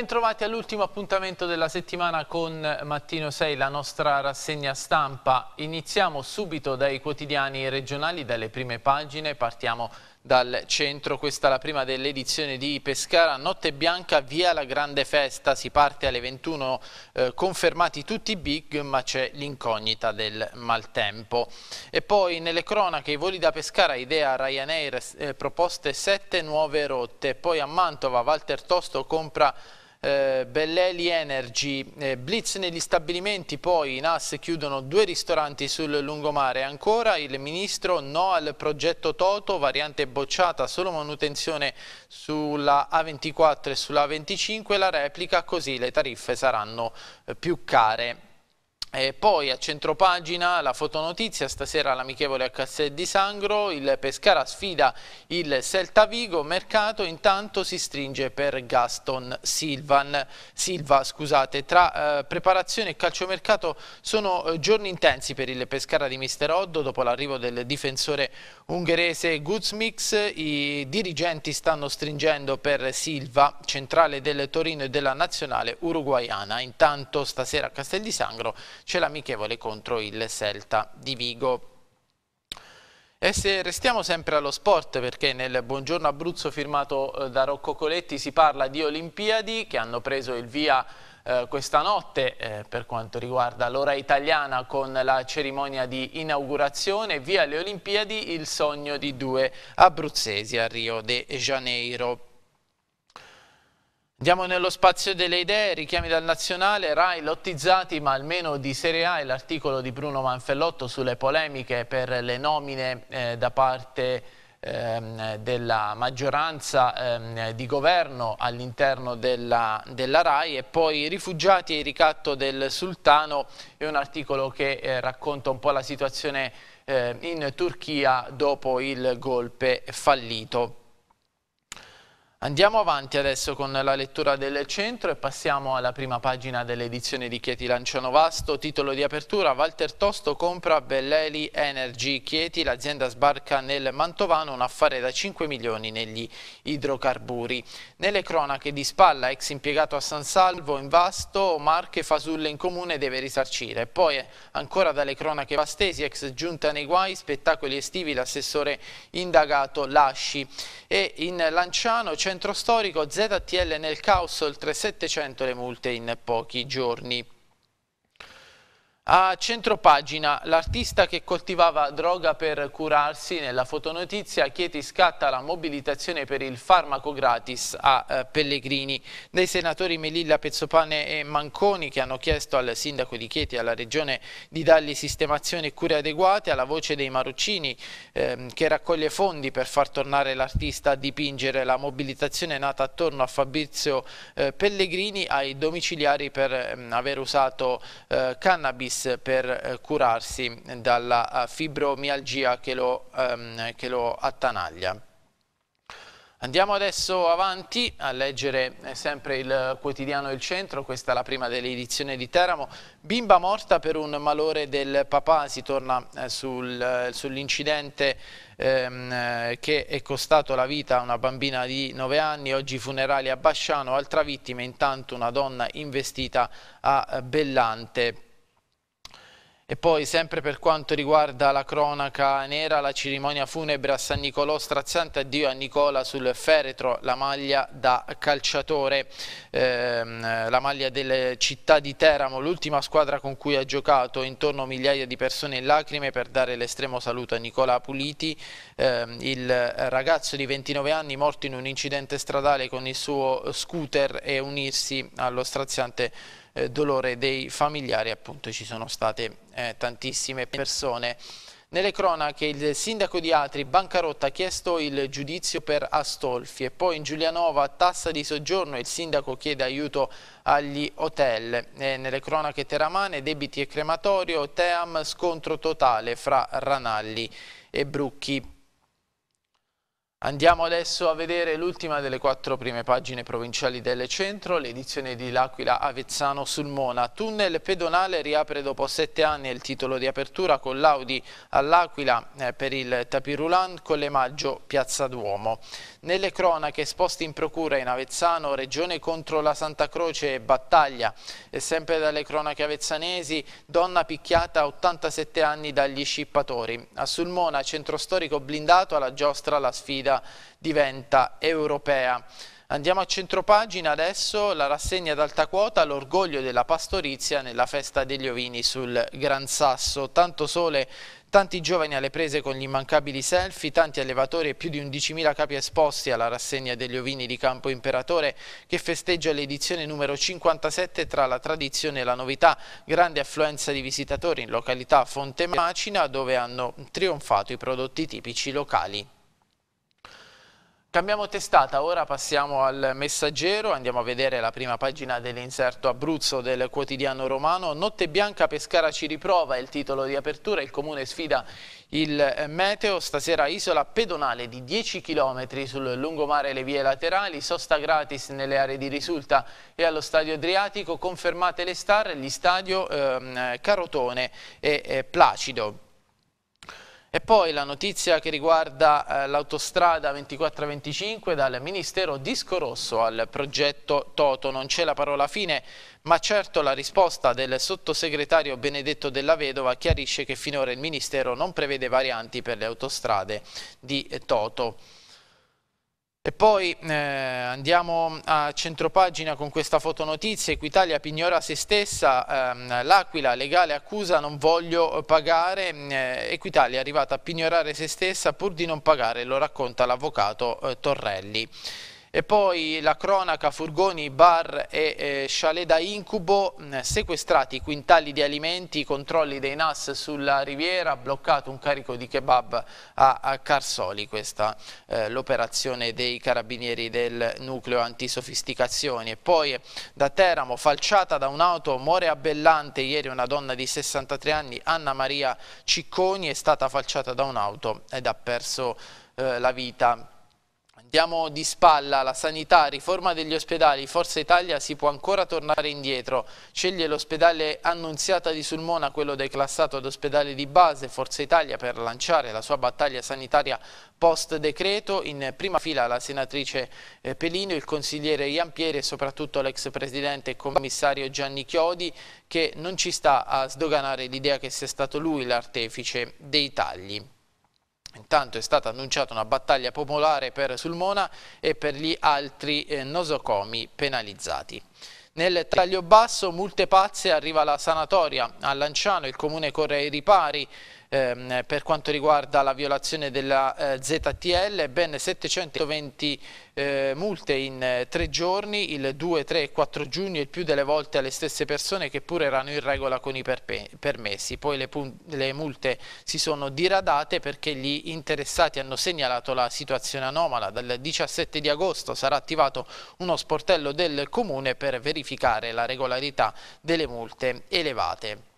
bentrovati all'ultimo appuntamento della settimana con Mattino 6, la nostra rassegna stampa. Iniziamo subito dai quotidiani regionali, dalle prime pagine, partiamo dal centro, questa è la prima dell'edizione di Pescara, Notte Bianca via la grande festa, si parte alle 21, eh, confermati tutti i big ma c'è l'incognita del maltempo. E poi nelle cronache i voli da Pescara, idea Ryanair, eh, proposte 7 nuove rotte, poi a Mantova Walter Tosto compra eh, Belleli Energy, eh, blitz negli stabilimenti, poi in asse chiudono due ristoranti sul lungomare. Ancora il ministro no al progetto Toto, variante bocciata, solo manutenzione sulla A24 e sulla A25, la replica così le tariffe saranno eh, più care. E poi a centropagina la fotonotizia, stasera l'amichevole a Cassè di Sangro, il Pescara sfida il Celta Vigo, mercato intanto si stringe per Gaston Silvan. Silva. Scusate. Tra eh, preparazione e calciomercato sono eh, giorni intensi per il Pescara di Mister Oddo dopo l'arrivo del difensore ungherese Guzmix, i dirigenti stanno stringendo per Silva, centrale del Torino e della nazionale uruguaiana. Intanto stasera a Castel di Sangro c'è l'amichevole contro il Celta di Vigo. E se restiamo sempre allo sport, perché nel Buongiorno Abruzzo firmato eh, da Rocco Coletti si parla di Olimpiadi che hanno preso il via eh, questa notte eh, per quanto riguarda l'ora italiana con la cerimonia di inaugurazione via le Olimpiadi il sogno di due abruzzesi a Rio de Janeiro. Andiamo nello spazio delle idee, richiami dal nazionale, Rai lottizzati ma almeno di Serie A e l'articolo di Bruno Manfellotto sulle polemiche per le nomine eh, da parte di ehm, della maggioranza ehm, di governo all'interno della, della, RAI e poi rifugiati e ricatto del sultano è un articolo che eh, racconta un po' la situazione eh, in Turchia dopo il golpe fallito. Andiamo avanti adesso con la lettura del centro e passiamo alla prima pagina dell'edizione di Chieti Lanciano Vasto. Titolo di apertura, Walter Tosto compra Belleli Energy Chieti, l'azienda sbarca nel Mantovano un affare da 5 milioni negli idrocarburi. Nelle cronache di Spalla, ex impiegato a San Salvo in Vasto, Marche Fasulle in comune deve risarcire. Poi ancora dalle cronache vastesi, ex giunta nei guai, spettacoli estivi, l'assessore indagato Lasci. E in Lanciano c'è centro storico, ZTL nel caos, oltre 700 le multe in pochi giorni. A centropagina, l'artista che coltivava droga per curarsi, nella fotonotizia Chieti scatta la mobilitazione per il farmaco gratis a eh, Pellegrini. Dei senatori Melilla, Pezzopane e Manconi che hanno chiesto al sindaco di Chieti e alla regione di dargli sistemazione e cure adeguate, alla voce dei Maruccini ehm, che raccoglie fondi per far tornare l'artista a dipingere. La mobilitazione nata attorno a Fabrizio eh, Pellegrini, ai domiciliari per ehm, aver usato eh, cannabis cannabis per eh, curarsi dalla eh, fibromialgia che lo, ehm, che lo attanaglia. Andiamo adesso avanti a leggere eh, sempre il quotidiano Il Centro, questa è la prima dell'edizione di Teramo. Bimba morta per un malore del papà, si torna sul, sull'incidente ehm, che è costato la vita a una bambina di 9 anni, oggi funerali a Basciano, altra vittima intanto una donna investita a Bellante e poi, sempre per quanto riguarda la cronaca nera, la cerimonia funebre a San Nicolò straziante addio a Nicola sul feretro, la maglia da calciatore, ehm, la maglia delle città di Teramo, l'ultima squadra con cui ha giocato, intorno a migliaia di persone in lacrime per dare l'estremo saluto a Nicola Puliti, ehm, il ragazzo di 29 anni morto in un incidente stradale con il suo scooter e unirsi allo straziante eh, dolore dei familiari, appunto ci sono state eh, tantissime persone. Nelle cronache il sindaco di Atri, Bancarotta, ha chiesto il giudizio per Astolfi e poi in Giulianova tassa di soggiorno il sindaco chiede aiuto agli hotel. E eh, nelle cronache teramane debiti e crematorio, Team scontro totale fra Ranalli e Brucchi. Andiamo adesso a vedere l'ultima delle quattro prime pagine provinciali del centro, l'edizione di L'Aquila Avezzano sul Mona. Tunnel pedonale riapre dopo sette anni il titolo di apertura con l'Audi all'Aquila eh, per il Tapirulan, con Collemaggio, Piazza Duomo. Nelle cronache sposti in procura in Avezzano, regione contro la Santa Croce e battaglia. E sempre dalle cronache avezzanesi, donna picchiata a 87 anni dagli scippatori. A Sulmona, centro storico blindato, alla giostra la sfida diventa europea. Andiamo a centropagina adesso, la rassegna ad alta quota, l'orgoglio della pastorizia nella festa degli ovini sul Gran Sasso. Tanto sole, tanti giovani alle prese con gli immancabili selfie, tanti allevatori e più di 11.000 capi esposti alla rassegna degli ovini di Campo Imperatore che festeggia l'edizione numero 57 tra la tradizione e la novità. Grande affluenza di visitatori in località Fonte Macina dove hanno trionfato i prodotti tipici locali. Cambiamo testata, ora passiamo al messaggero, andiamo a vedere la prima pagina dell'inserto Abruzzo del quotidiano romano. Notte bianca Pescara ci riprova, il titolo di apertura, il comune sfida il eh, meteo, stasera isola pedonale di 10 km sul lungomare e le vie laterali, sosta gratis nelle aree di risulta e allo stadio Adriatico, confermate le star, gli stadio ehm, Carotone e eh, Placido. E poi la notizia che riguarda eh, l'autostrada 24-25 dal Ministero Disco Rosso al progetto Toto. Non c'è la parola fine, ma certo la risposta del sottosegretario Benedetto della Vedova chiarisce che finora il Ministero non prevede varianti per le autostrade di eh, Toto. E poi eh, andiamo a centropagina con questa fotonotizia, Equitalia pignora se stessa, ehm, l'Aquila legale accusa non voglio pagare, eh, Equitalia è arrivata a pignorare se stessa pur di non pagare, lo racconta l'avvocato eh, Torrelli. E poi la cronaca, furgoni, bar e eh, chalet da incubo, mh, mm, sequestrati quintali di alimenti, controlli dei NAS sulla riviera, bloccato un carico di kebab a, a Carsoli, questa eh, l'operazione dei carabinieri del nucleo antisofisticazioni. E poi eh, da Teramo, falciata da un'auto, muore abbellante ieri una donna di 63 anni, Anna Maria Cicconi, è stata falciata da un'auto ed ha perso eh, la vita. Diamo di spalla la sanità, riforma degli ospedali, Forza Italia si può ancora tornare indietro. Sceglie l'ospedale Annunziata di Sulmona, quello declassato ad ospedale di base, Forza Italia per lanciare la sua battaglia sanitaria post decreto. In prima fila la senatrice eh, Pelino, il consigliere Iampieri e soprattutto l'ex presidente e commissario Gianni Chiodi che non ci sta a sdoganare l'idea che sia stato lui l'artefice dei tagli. Intanto è stata annunciata una battaglia popolare per Sulmona e per gli altri eh, nosocomi penalizzati. Nel taglio basso, multe pazze, arriva la sanatoria. A Lanciano il comune corre ai ripari ehm, per quanto riguarda la violazione della eh, ZTL, ben 720 eh, multe in eh, tre giorni, il 2, 3 e 4 giugno, il più delle volte alle stesse persone che pure erano in regola con i permessi. Poi le, le multe si sono diradate perché gli interessati hanno segnalato la situazione anomala. Dal 17 di agosto sarà attivato uno sportello del Comune per verificare la regolarità delle multe elevate.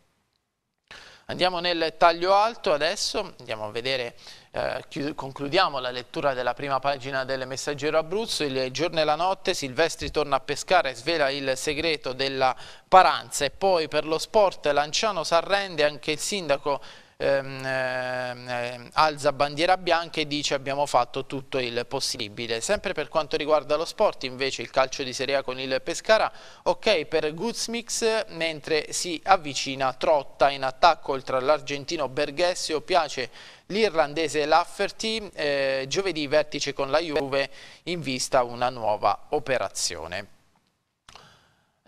Andiamo nel taglio alto adesso, andiamo a vedere, eh, concludiamo la lettura della prima pagina del Messaggero Abruzzo, il giorno e la notte Silvestri torna a pescare, svela il segreto della paranza e poi per lo sport Lanciano s'arrende, anche il sindaco Ehm, ehm, ehm, alza bandiera bianca e dice abbiamo fatto tutto il possibile. Sempre per quanto riguarda lo sport invece il calcio di Serie A con il Pescara, ok per Guzmix mentre si avvicina Trotta in attacco oltre all'argentino Berghessio, piace l'irlandese Lafferty, eh, giovedì vertice con la Juve in vista una nuova operazione.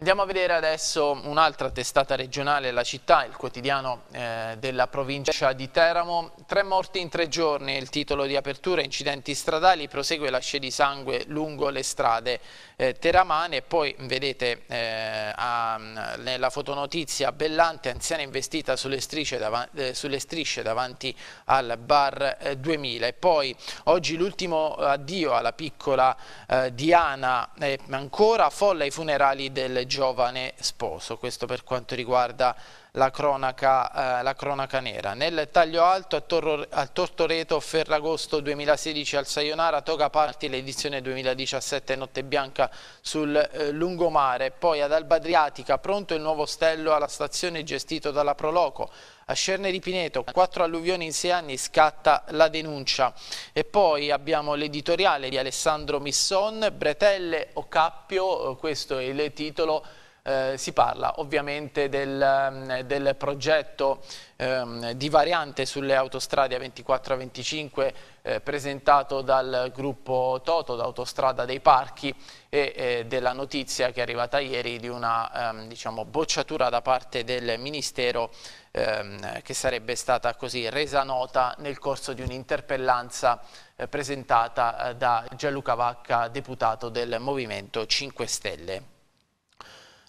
Andiamo a vedere adesso un'altra testata regionale, la città, il quotidiano eh, della provincia di Teramo. Tre morti in tre giorni, il titolo di apertura, incidenti stradali, prosegue la scia di sangue lungo le strade eh, Teramane e poi vedete eh, a, nella fotonotizia Bellante anziana investita sulle strisce, davanti, eh, sulle strisce davanti al bar 2000 eh, e poi oggi l'ultimo addio alla piccola eh, Diana ancora folla ai funerali del giovane sposo questo per quanto riguarda la cronaca, eh, la cronaca nera. Nel taglio alto a, Torro, al Tortoreto Ferragosto 2016 al Sayonara, Toga Parti l'edizione 2017 Notte Bianca sul eh, lungomare, poi ad Alba Adriatica pronto il nuovo stello alla stazione gestito dalla Proloco. A Scerne di Pineto, quattro alluvioni in sei anni, scatta la denuncia. E poi abbiamo l'editoriale di Alessandro Misson, Bretelle o Cappio, eh, questo è il titolo eh, si parla ovviamente del, mm, del progetto ehm, di variante sulle autostrade A24 25 eh, presentato dal gruppo Toto, da Autostrada dei Parchi e eh, della notizia che è arrivata ieri di una ehm, diciamo, bocciatura da parte del Ministero ehm, che sarebbe stata così resa nota nel corso di un'interpellanza eh, presentata eh, da Gianluca Vacca, deputato del Movimento 5 Stelle.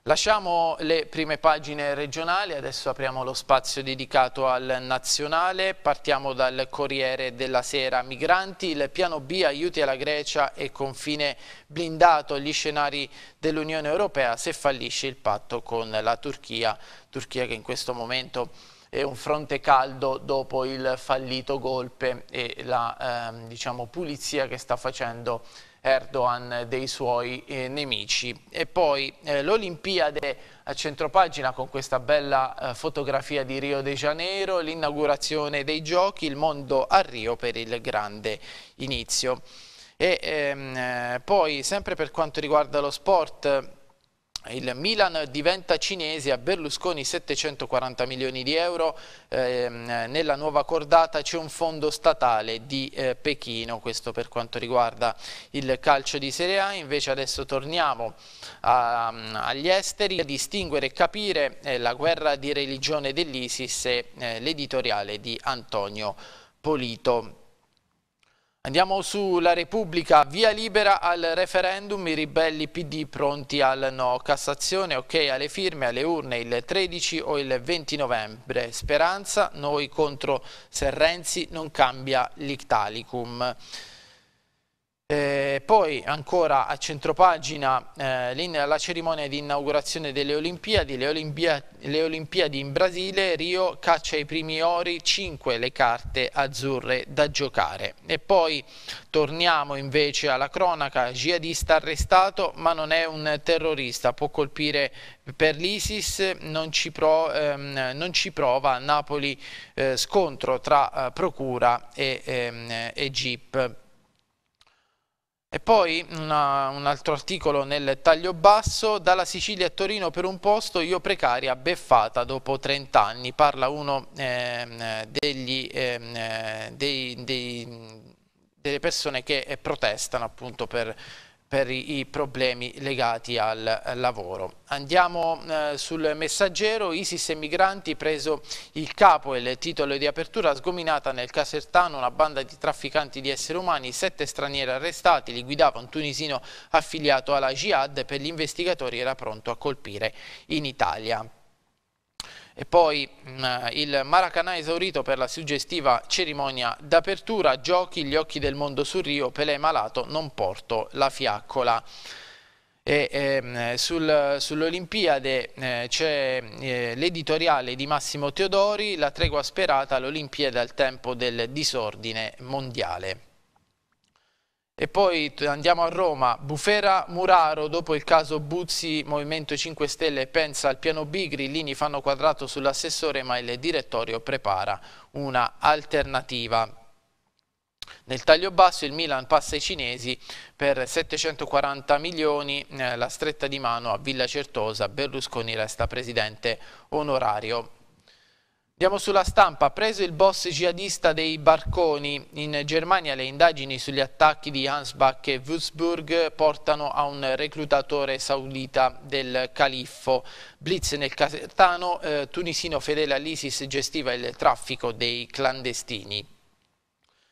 Lasciamo le prime pagine regionali, adesso apriamo lo spazio dedicato al nazionale, partiamo dal Corriere della Sera Migranti, il piano B aiuti alla Grecia e confine blindato, gli scenari dell'Unione Europea se fallisce il patto con la Turchia, Turchia che in questo momento è un fronte caldo dopo il fallito golpe e la ehm, diciamo, pulizia che sta facendo Erdogan eh, dei suoi eh, nemici. E poi eh, l'Olimpiade a centropagina con questa bella fotografia di Rio de Janeiro, l'inaugurazione dei giochi, il mondo a Rio per il grande inizio. E ehm, poi sempre per quanto riguarda lo sport il Milan diventa cinese a Berlusconi 740 milioni di euro, ehm, nella nuova cordata c'è un fondo statale di eh, Pechino, questo per quanto riguarda il calcio di Serie A, invece adesso torniamo a, ehm, agli esteri, a distinguere e capire eh, la guerra di religione dell'ISIS e eh, l'editoriale di Antonio Polito. Andiamo sulla Repubblica, via libera al referendum, i ribelli PD pronti al no, Cassazione ok alle firme, alle urne il 13 o il 20 novembre, Speranza, noi contro Serrenzi, non cambia l'Ictalicum. Eh, poi ancora a centropagina eh, la cerimonia di inaugurazione delle Olimpiadi, le, Olimpia le, Olimpiadi in Brasile, Rio caccia i primi ori, 5 le carte azzurre da giocare. E poi torniamo invece alla cronaca, jihadista arrestato ma non è un terrorista, può colpire per l'Isis, non, ehm, non, ci prova Napoli eh, scontro tra eh, procura e, ehm, e GIP. E poi una, un altro articolo nel taglio basso, dalla Sicilia a Torino per un posto, io precaria, beffata dopo 30 anni, parla uno eh, degli, eh, dei, dei, delle persone che protestano appunto per per i problemi legati al lavoro. Andiamo eh, sul messaggero, ISIS e migranti preso il capo e il titolo di apertura sgominata nel Casertano una banda di trafficanti di esseri umani, sette stranieri arrestati, li guidava un tunisino affiliato alla Jihad per gli investigatori era pronto a colpire in Italia. E poi mh, mm, il Maracanã esaurito per la suggestiva cerimonia d'apertura, giochi gli occhi del mondo su Rio, Pelé malato, non porto la fiaccola. Eh, sul, Sull'Olimpiade eh, c'è eh, l'editoriale di Massimo Teodori, la tregua sperata all'Olimpiade al tempo del disordine mondiale. E poi andiamo a Roma, Bufera Muraro, dopo il caso Buzzi, Movimento 5 Stelle pensa al piano B, Grillini fanno quadrato sull'assessore ma il direttorio prepara una alternativa. Nel taglio basso il Milan passa ai cinesi per 740 milioni, eh, la stretta di mano a Villa Certosa, Berlusconi resta presidente onorario. Andiamo sulla stampa, preso il boss jihadista dei barconi, in Germania le indagini sugli attacchi di Hansbach e Würzburg portano a un reclutatore saudita del califfo. Blitz nel Casertano, eh, tunisino fedele all'ISIS gestiva il traffico dei clandestini.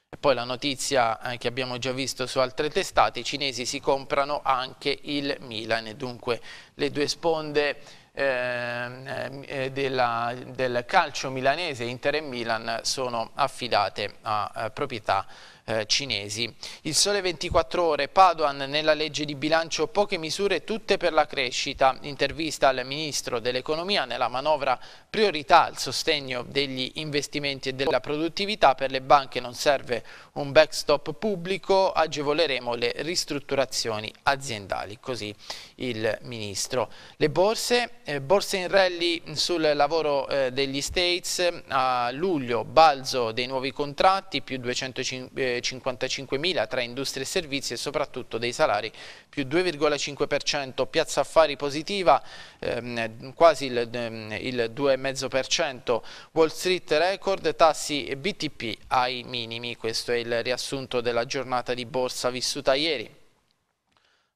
E poi la notizia eh, che abbiamo già visto su altre testate, i cinesi si comprano anche il Milan, dunque le due sponde Ehm, eh, eh, della, del calcio milanese, Inter e Milan, sono affidate a, a eh, proprietà eh, cinesi. Il Sole 24 Ore, Paduan nella legge di bilancio poche misure tutte per la crescita. Intervista al Ministro dell'Economia nella manovra priorità al sostegno degli investimenti e della produttività. Per le banche non serve un backstop pubblico, agevoleremo le ristrutturazioni aziendali. Così il Ministro. Le borse, eh, borse in rally sul lavoro eh, degli States. A luglio balzo dei nuovi contratti, più 250 55.000 tra industrie e servizi e soprattutto dei salari più 2,5%, Piazza Affari positiva ehm, quasi il, ehm, il 2,5%, Wall Street record, tassi BTP ai minimi, questo è il riassunto della giornata di borsa vissuta ieri.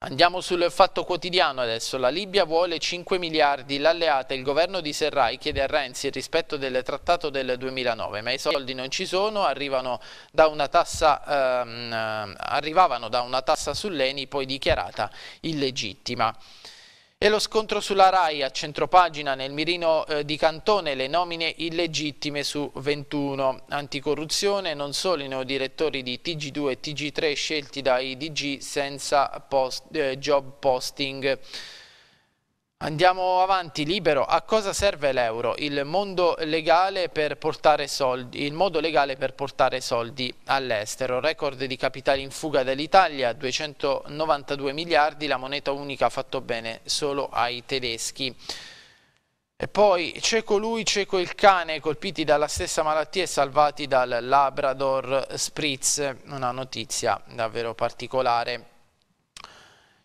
Andiamo sul fatto quotidiano adesso. La Libia vuole 5 miliardi, l'alleata, il governo di Serrai chiede a Renzi il rispetto del trattato del 2009, ma i soldi non ci sono, da tassa, ehm, arrivavano da una tassa sull'ENI poi dichiarata illegittima. E lo scontro sulla RAI a centropagina nel mirino eh, di Cantone le nomine illegittime su 21. Anticorruzione non solo i direttori di TG2 e TG3 scelti dai DG senza post, eh, job posting. Andiamo avanti, libero. A cosa serve l'euro? Il, modo legale per portare soldi, soldi all'estero. Record di capitali in fuga dall'Italia, 292 miliardi, la moneta unica ha fatto bene solo ai tedeschi. E poi cieco lui, cieco il cane, colpiti dalla stessa malattia e salvati dal Labrador Spritz. Una notizia davvero particolare.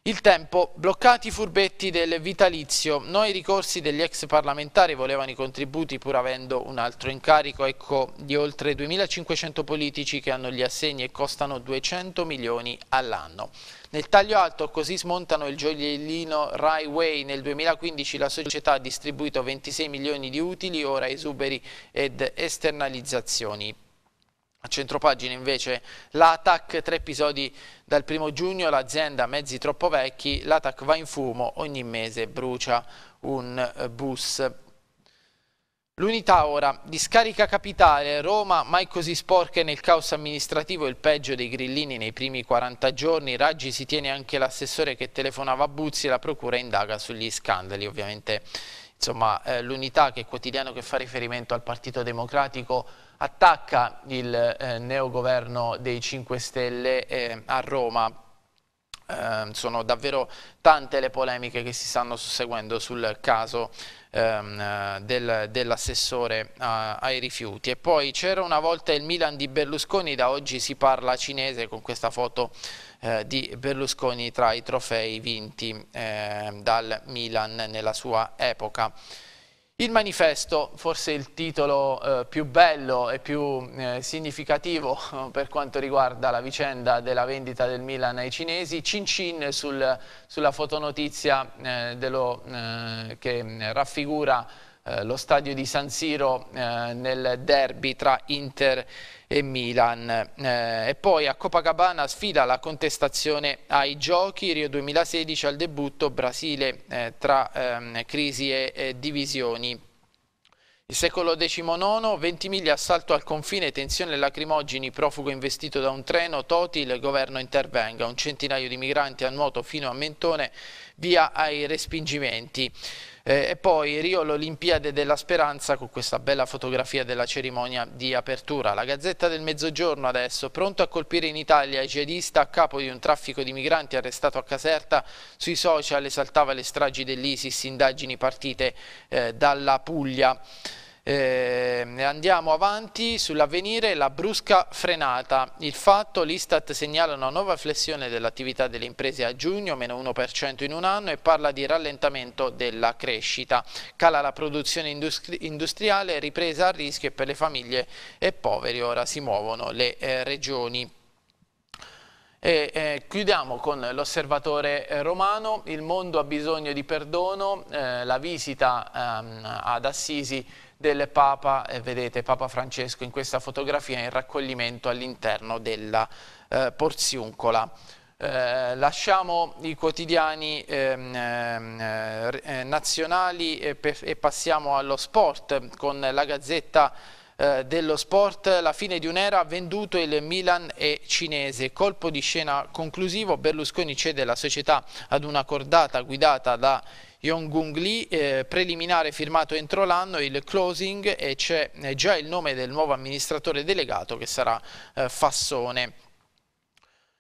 Il tempo, bloccati i furbetti del vitalizio, noi ricorsi degli ex parlamentari volevano i contributi pur avendo un altro incarico, ecco di oltre 2500 politici che hanno gli assegni e costano 200 milioni all'anno. Nel taglio alto così smontano il gioiellino Raiway, nel 2015 la società ha distribuito 26 milioni di utili, ora esuberi ed esternalizzazioni. A centropagina invece l'ATAC, tre episodi dal primo giugno, l'azienda mezzi troppo vecchi, l'ATAC va in fumo, ogni mese brucia un eh, bus. L'unità ora, discarica capitale, Roma mai così sporca nel caos amministrativo il peggio dei grillini nei primi 40 giorni, Raggi si tiene anche l'assessore che telefonava a Buzzi, la procura indaga sugli scandali, ovviamente insomma eh, l'unità che è quotidiano che fa riferimento al Partito Democratico attacca il eh, neogoverno dei 5 Stelle eh, a Roma. Eh, sono davvero tante le polemiche che si stanno susseguendo sul caso ehm, del, dell'assessore ai rifiuti. E poi c'era una volta il Milan di Berlusconi, da oggi si parla cinese con questa foto eh, di Berlusconi tra i trofei vinti eh, dal Milan nella sua epoca. Il manifesto, forse il titolo eh, più bello e più eh, significativo eh, per quanto riguarda la vicenda della vendita del Milan ai cinesi, Cin Cin sul, sulla fotonotizia eh, dello, eh, che raffigura eh, lo stadio di San Siro eh, nel derby tra Inter e Milan. Eh, e poi a Copacabana sfida la contestazione ai giochi Rio 2016 al debutto Brasile eh, tra ehm, crisi e, e divisioni. Il secolo XIX, Ventimiglia assalto al confine, tensione lacrimogeni, profugo investito da un treno, Toti, il governo intervenga, un centinaio di migranti a nuoto fino a Mentone, via ai respingimenti. Eh, e poi Rio l'Olimpiade della Speranza con questa bella fotografia della cerimonia di apertura. La Gazzetta del Mezzogiorno adesso, pronto a colpire in Italia il jihadista a capo di un traffico di migranti arrestato a Caserta, sui social esaltava le stragi dell'ISIS, indagini partite eh, dalla Puglia. Eh, andiamo avanti sull'avvenire, la brusca frenata. Il fatto, l'Istat segnala una nuova flessione dell'attività delle imprese a giugno, meno 1% in un anno e parla di rallentamento della crescita. Cala la produzione industri industriale, ripresa a rischio per le famiglie e poveri ora si muovono le eh, regioni. E, eh, chiudiamo con l'osservatore eh, romano, il mondo ha bisogno di perdono, eh, la visita ehm, ad Assisi del Papa, eh, vedete Papa Francesco in questa fotografia in raccoglimento all'interno della eh, Porziuncola. Eh, lasciamo i quotidiani ehm, ehm, eh, nazionali e, e, passiamo allo sport con la Gazzetta eh, dello sport, la fine di un'era venduto il Milan e Cinese. Colpo di scena conclusivo, Berlusconi cede la società ad una cordata guidata da Yongung Lee, eh, preliminare firmato entro l'anno il closing e c'è eh, già il nome del nuovo amministratore delegato che sarà eh, Fassone.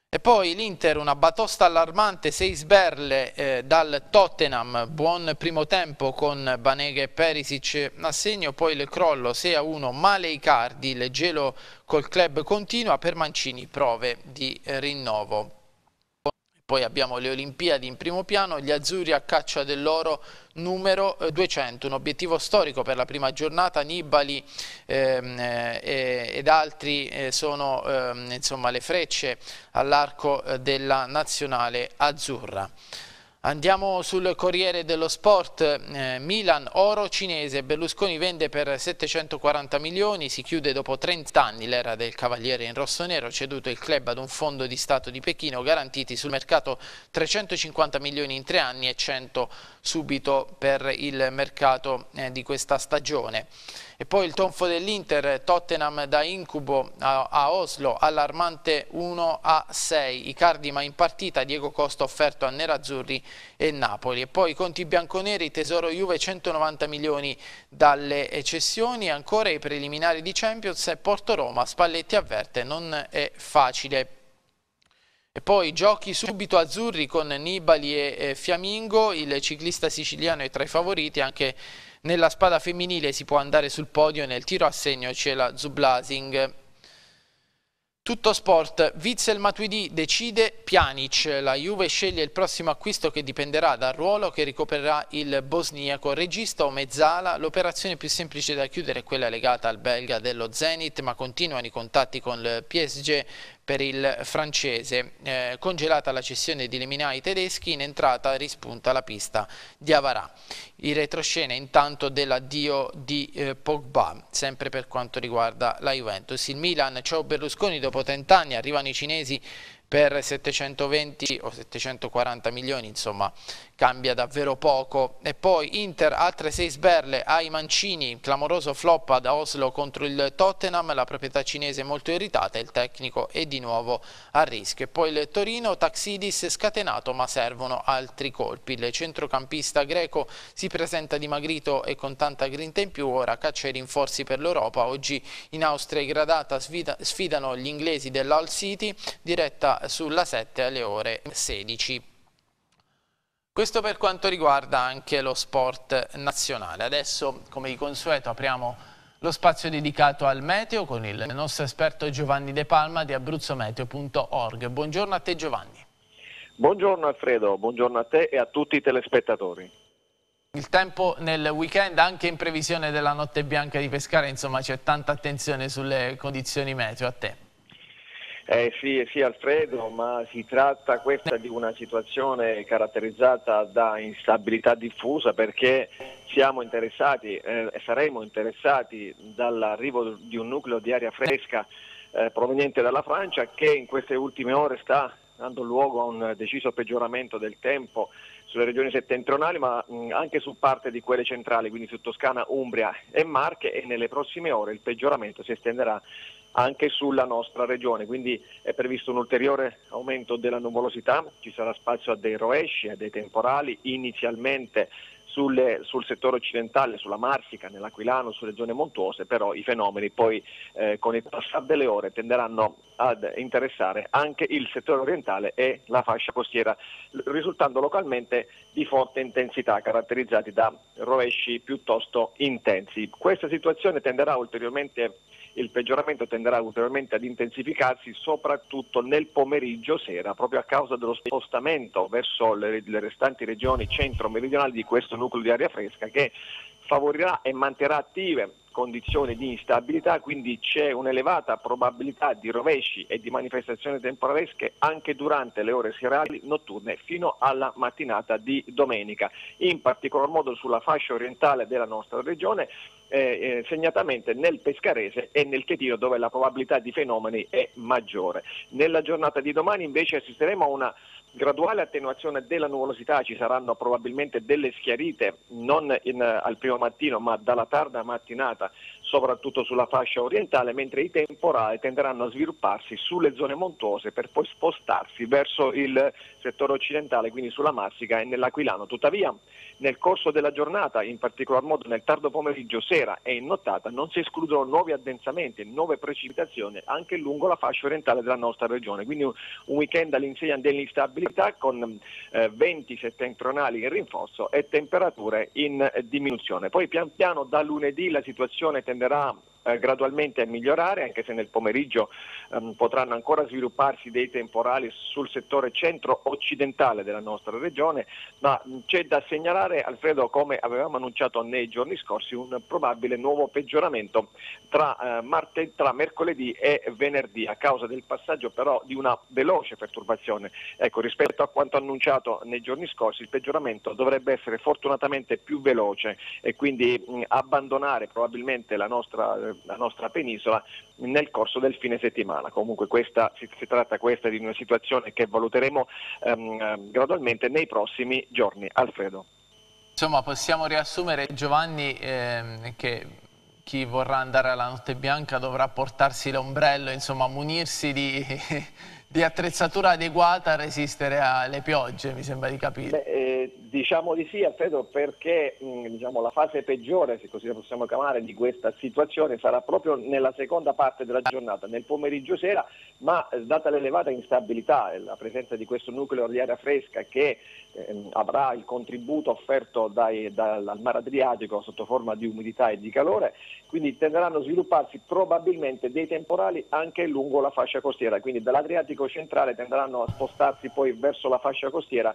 E poi l'Inter, una batosta allarmante, 6 sberle eh, dal Tottenham, buon primo tempo con Banega e Perisic a segno, poi il crollo 6 a 1, male Icardi, il gelo col club continua, per Mancini prove di eh, rinnovo. Poi abbiamo le Olimpiadi in primo piano, gli azzurri a caccia dell'oro numero 200, eh, un obiettivo storico per la prima giornata, Nibali ehm, eh, ed altri eh, sono ehm, insomma, le frecce all'arco eh, della nazionale azzurra. Andiamo sul Corriere dello Sport, eh, Milan, oro cinese, Berlusconi vende per 740 milioni, si chiude dopo 30 anni l'era del Cavaliere in rosso-nero, ceduto il club ad un fondo di Stato di Pechino, garantiti sul mercato 350 milioni in tre anni e 100 subito per il mercato eh, di questa stagione. E poi il tonfo dell'Inter, Tottenham da incubo a, Oslo, allarmante 1 a 6. Icardi ma in partita, Diego Costa offerto a Nerazzurri e Napoli. E poi i conti bianconeri, Tesoro Juve 190 milioni dalle eccessioni. Ancora i preliminari di Champions e Porto Roma, Spalletti avverte, non è facile. E poi giochi subito azzurri con Nibali e Fiamingo, il ciclista siciliano è tra i favoriti anche nella spada femminile si può andare sul podio e nel tiro a segno c'è la Zublasing. Tutto sport, Witzel Matuidi decide Pjanic, la Juve sceglie il prossimo acquisto che dipenderà dal ruolo che ricoprerà il bosniaco, regista o mezzala, l'operazione più semplice da chiudere è quella legata al belga dello Zenit ma continuano i contatti con il PSG, per il francese. Eh, congelata la cessione di Leminà tedeschi, in entrata rispunta la pista di Avarà. Il retroscena intanto dell'addio di eh, Pogba, sempre per quanto riguarda la Juventus. Il Milan, ciao Berlusconi, dopo 30 anni arrivano i cinesi per 720 o 740 milioni, insomma cambia davvero poco. E poi Inter, altre 6 sberle ai Mancini, clamoroso flop ad Oslo contro il Tottenham, la proprietà cinese molto irritata, il tecnico è di nuovo a rischio. E poi il Torino, Taxidis scatenato ma servono altri colpi. Il centrocampista greco si presenta dimagrito e con tanta grinta in più, ora caccia i rinforzi per l'Europa. Oggi in Austria e Gradata sfidano gli inglesi dell'All City, diretta sulla 7 alle ore 16. Questo per quanto riguarda anche lo sport nazionale. Adesso, come di consueto, apriamo lo spazio dedicato al meteo con il nostro esperto Giovanni De Palma di abruzzometeo.org. Buongiorno a te Giovanni. Buongiorno Alfredo, buongiorno a te e a tutti i telespettatori. Il tempo nel weekend, anche in previsione della notte bianca di Pescara, insomma c'è tanta attenzione sulle condizioni meteo. A te. Eh, sì, sì, Alfredo, ma si tratta questa di una situazione caratterizzata da instabilità diffusa perché siamo interessati eh, e saremo interessati dall'arrivo di un nucleo di aria fresca eh, proveniente dalla Francia che in queste ultime ore sta dando luogo a un deciso peggioramento del tempo sulle regioni settentrionali ma anche su parte di quelle centrali, quindi su Toscana, Umbria e Marche e nelle prossime ore il peggioramento si estenderà anche sulla nostra regione. Quindi è previsto un ulteriore aumento della nuvolosità, ci sarà spazio a dei rovesci, a dei temporali, inizialmente sulle, sul settore occidentale, sulla Marsica, nell'Aquilano, sulle zone montuose, però i fenomeni poi eh, con il passare delle ore tenderanno ad interessare anche il settore orientale e la fascia costiera, risultando localmente di forte intensità, caratterizzati da rovesci piuttosto intensi. Questa situazione tenderà ulteriormente il peggioramento tenderà ulteriormente ad intensificarsi soprattutto nel pomeriggio sera proprio a causa dello spostamento verso le, le restanti regioni centro-meridionali di questo nucleo di aria fresca che favorirà e manterrà attive condizioni di instabilità, quindi c'è un'elevata probabilità di rovesci e di manifestazioni temporalesche anche durante le ore serali notturne fino alla mattinata di domenica. In particolar modo sulla fascia orientale della nostra regione eh, eh, segnatamente nel Pescarese e nel Chetino dove la probabilità di fenomeni è maggiore. Nella giornata di domani invece assisteremo a una graduale attenuazione della nuvolosità, ci saranno probabilmente delle schiarite non in, eh, al primo mattino ma dalla tarda mattinata soprattutto sulla fascia orientale, mentre i temporali tenderanno a svilupparsi sulle zone montuose per poi spostarsi verso il settore occidentale, quindi sulla Massica e nell'Aquilano. Tuttavia, nel corso della giornata, in particolar modo nel tardo pomeriggio, sera e in nottata, non si escludono nuovi addensamenti e nuove precipitazioni anche lungo la fascia orientale della nostra regione. Quindi un weekend all'insegna dell'instabilità con eh, venti settentrionali in rinforzo e temperature in eh, diminuzione. Poi pian piano da lunedì la situazione tenderà eh, gradualmente a migliorare, anche se nel pomeriggio ehm, potranno ancora svilupparsi dei temporali sul settore centro-occidentale della nostra regione, ma mh, c'è da segnalare, Alfredo, come avevamo annunciato nei giorni scorsi, un probabile nuovo peggioramento tra, eh, marte- tra mercoledì e venerdì, a causa del passaggio però di una veloce perturbazione. Ecco, rispetto a quanto annunciato nei giorni scorsi, il peggioramento dovrebbe essere fortunatamente più veloce e quindi mh, abbandonare probabilmente la nostra eh, la nostra penisola nel corso del fine settimana. Comunque questa, si, si, tratta questa di una situazione che valuteremo ehm, ehm, gradualmente nei prossimi giorni. Alfredo. Insomma possiamo riassumere Giovanni ehm, che chi vorrà andare alla notte bianca dovrà portarsi l'ombrello, insomma munirsi di di attrezzatura adeguata a resistere alle piogge, mi sembra di capire. Beh, eh, diciamo di sì, Alfredo, perché mh, mm, diciamo, la fase peggiore, se così la possiamo chiamare, di questa situazione sarà proprio nella seconda parte della giornata, nel pomeriggio sera, ma eh, data l'elevata instabilità e la presenza di questo nucleo di aria fresca che eh, avrà il contributo offerto dai, dal mare Adriatico sotto forma di umidità e di calore, quindi tenderanno a svilupparsi probabilmente dei temporali anche lungo la fascia costiera, quindi dall'Adriatico centrale tenderanno a spostarsi poi verso la fascia costiera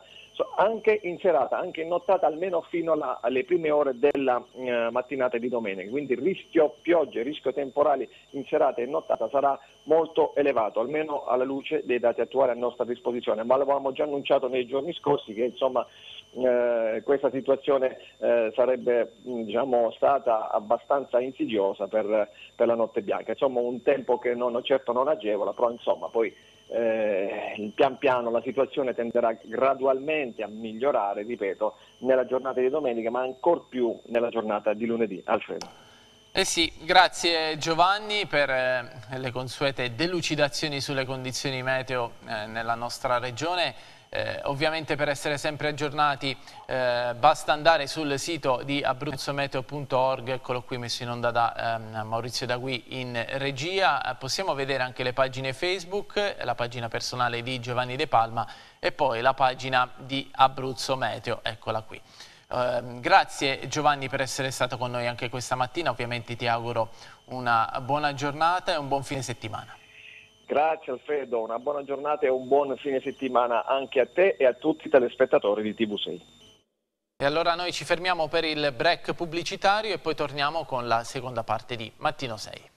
anche in serata, anche in nottata almeno fino alla, alle prime ore della eh, mattinata di domenica, quindi il rischio piogge, rischio temporali in serata e in nottata sarà molto elevato, almeno alla luce dei dati attuali a nostra disposizione, ma l'avevamo già annunciato nei giorni scorsi che insomma, eh, questa situazione eh, sarebbe mm, diciamo, stata abbastanza insidiosa per, per, la notte bianca. Insomma, un tempo che non, certo non agevola, però insomma, poi eh, pian piano la situazione tenderà gradualmente a migliorare, ripeto, nella giornata di domenica, ma ancor più nella giornata di lunedì. Alfredo. Eh sì, grazie Giovanni per eh, le consuete delucidazioni sulle condizioni meteo eh, nella nostra regione. Eh, ovviamente per essere sempre aggiornati eh, basta andare sul sito di abruzzometeo.org, eccolo qui messo in onda da ehm, Maurizio Dagui in regia. Eh, possiamo vedere anche le pagine Facebook, la pagina personale di Giovanni De Palma e poi la pagina di Abruzzo Meteo, eccola qui. Eh, grazie Giovanni per essere stato con noi anche questa mattina, ovviamente ti auguro una buona giornata e un buon fine settimana. Grazie Alfredo, una buona giornata e un buon fine settimana anche a te e a tutti i telespettatori di TV6. E allora noi ci fermiamo per il break pubblicitario e poi torniamo con la seconda parte di Mattino 6.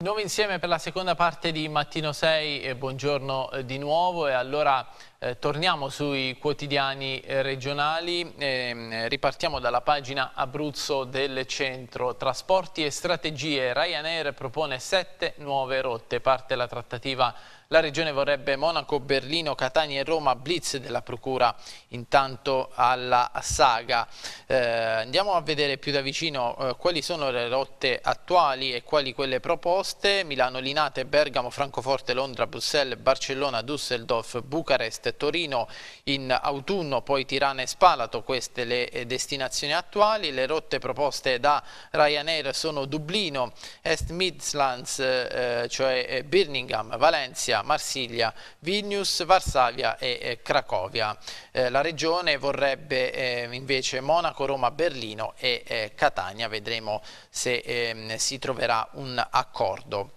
Nuovo insieme per la seconda parte di Mattino 6, e buongiorno eh, di nuovo e allora eh, torniamo sui quotidiani eh, regionali, ehm, ripartiamo dalla pagina Abruzzo del centro, trasporti e strategie, Ryanair propone sette nuove rotte, parte la trattativa la Regione vorrebbe Monaco, Berlino, Catania e Roma blitz della Procura intanto alla saga. Eh, andiamo a vedere più da vicino eh, quali sono le rotte attuali e quali quelle proposte. Milano, Linate, Bergamo, Francoforte, Londra, Bruxelles, Barcellona, Düsseldorf, Bucarest, Torino in autunno, poi Tirana e Spalato, queste le eh, destinazioni attuali. Le rotte proposte da Ryanair sono Dublino, Est Midlands, eh, cioè eh, Birmingham, Valencia, Marsiglia, Vilnius, Varsavia e eh, Cracovia. Eh, la regione vorrebbe eh, invece Monaco, Roma, Berlino e Catania, vedremo se ehm, si troverà un accordo.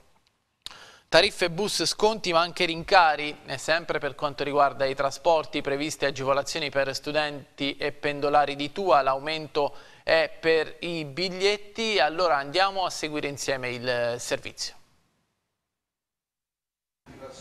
Tariffe bus sconti ma anche rincari, eh, sempre per quanto riguarda i trasporti, previste agevolazioni per studenti e pendolari di Tua, l'aumento è per i biglietti, allora andiamo a seguire insieme il eh, servizio.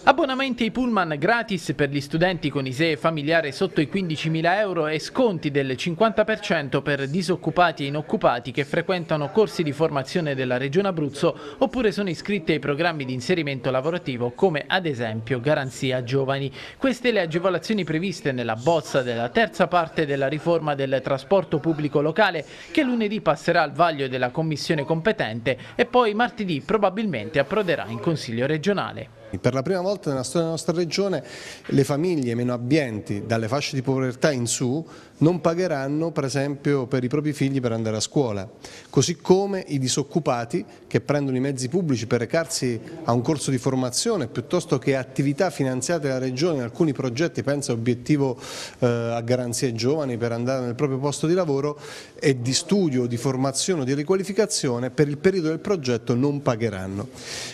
Abbonamenti ai pullman gratis per gli studenti con ISEE familiare sotto i 15.000 euro e sconti del 50% per disoccupati e inoccupati che frequentano corsi di formazione della Regione Abruzzo oppure sono iscritti ai programmi di inserimento lavorativo come ad esempio Garanzia Giovani. Queste le agevolazioni previste nella bozza della terza parte della riforma del trasporto pubblico locale che lunedì passerà al vaglio della commissione competente e poi martedì probabilmente approderà in Consiglio regionale. Per la prima volta nella storia della nostra regione le famiglie meno abbienti dalle fasce di povertà in su non pagheranno per esempio per i propri figli per andare a scuola, così come i disoccupati che prendono i mezzi pubblici per recarsi a un corso di formazione piuttosto che attività finanziate dalla Regione, alcuni progetti, pensa obiettivo eh, a garanzia ai giovani per andare nel proprio posto di lavoro e di studio, di formazione o di riqualificazione per il periodo del progetto non pagheranno.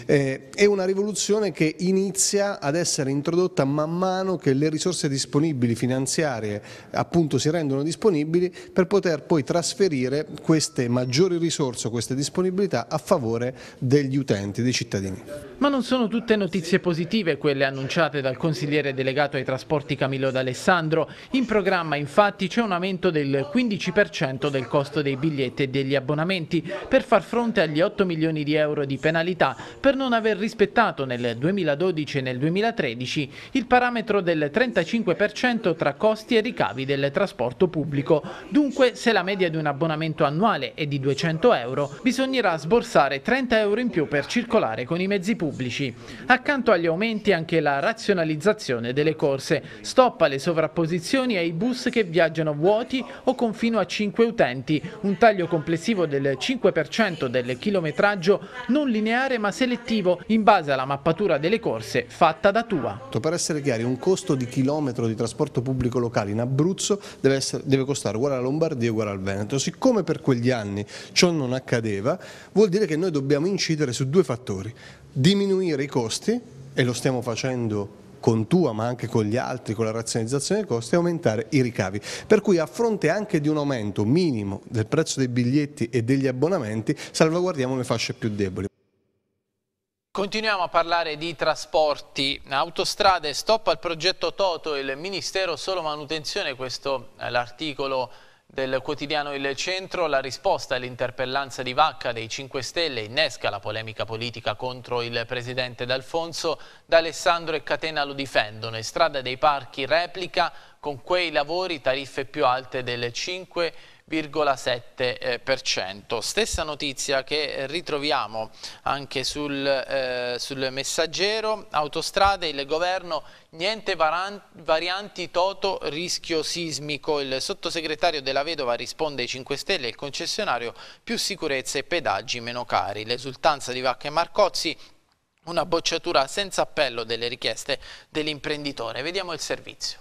Eh, è una rivoluzione che inizia ad essere introdotta man mano che le risorse disponibili finanziarie appunto si rendono disponibili per poter poi trasferire queste maggiori risorse, queste disponibilità a favore degli utenti, dei cittadini. Ma non sono tutte notizie positive quelle annunciate dal consigliere delegato ai trasporti Camillo D'Alessandro. In programma infatti c'è un aumento del 15% del costo dei biglietti e degli abbonamenti per far fronte agli 8 milioni di euro di penalità per non aver rispettato nel 2012 e nel 2013 il parametro del 35% tra costi e ricavi del trasporto trasporto pubblico. Dunque, se la media di un abbonamento annuale è di 200 euro, bisognerà sborsare 30 euro in più per circolare con i mezzi pubblici. Accanto agli aumenti anche la razionalizzazione delle corse, stop alle sovrapposizioni ai bus che viaggiano vuoti o con fino a 5 utenti, un taglio complessivo del 5% del chilometraggio non lineare ma selettivo in base alla mappatura delle corse fatta da Tua. Per essere chiari, un costo di chilometro di trasporto pubblico locale in Abruzzo deve deve, essere, deve costare uguale alla Lombardia e uguale al Veneto. Siccome per quegli anni ciò non accadeva, vuol dire che noi dobbiamo incidere su due fattori. Diminuire i costi, e lo stiamo facendo con tua ma anche con gli altri, con la razionalizzazione dei costi e aumentare i ricavi. Per cui a fronte anche di un aumento minimo del prezzo dei biglietti e degli abbonamenti salvaguardiamo le fasce più deboli. Continuiamo a parlare di trasporti, autostrade, stop al progetto Toto, il Ministero solo manutenzione, questo è l'articolo del quotidiano Il Centro, la risposta all'interpellanza di Vacca dei 5 Stelle innesca la polemica politica contro il presidente D'Alfonso, D'Alessandro e Catena lo difendono, e strada dei parchi replica con quei lavori tariffe più alte del 5 0,7%. Stessa notizia che ritroviamo anche sul, eh, sul messaggero, autostrade, il governo niente varianti toto rischio sismico, il sottosegretario della vedova risponde ai 5 Stelle, il concessionario più sicurezza e pedaggi meno cari, l'esultanza di Vacca e Marcozzi una bocciatura senza appello delle richieste dell'imprenditore. Vediamo il servizio.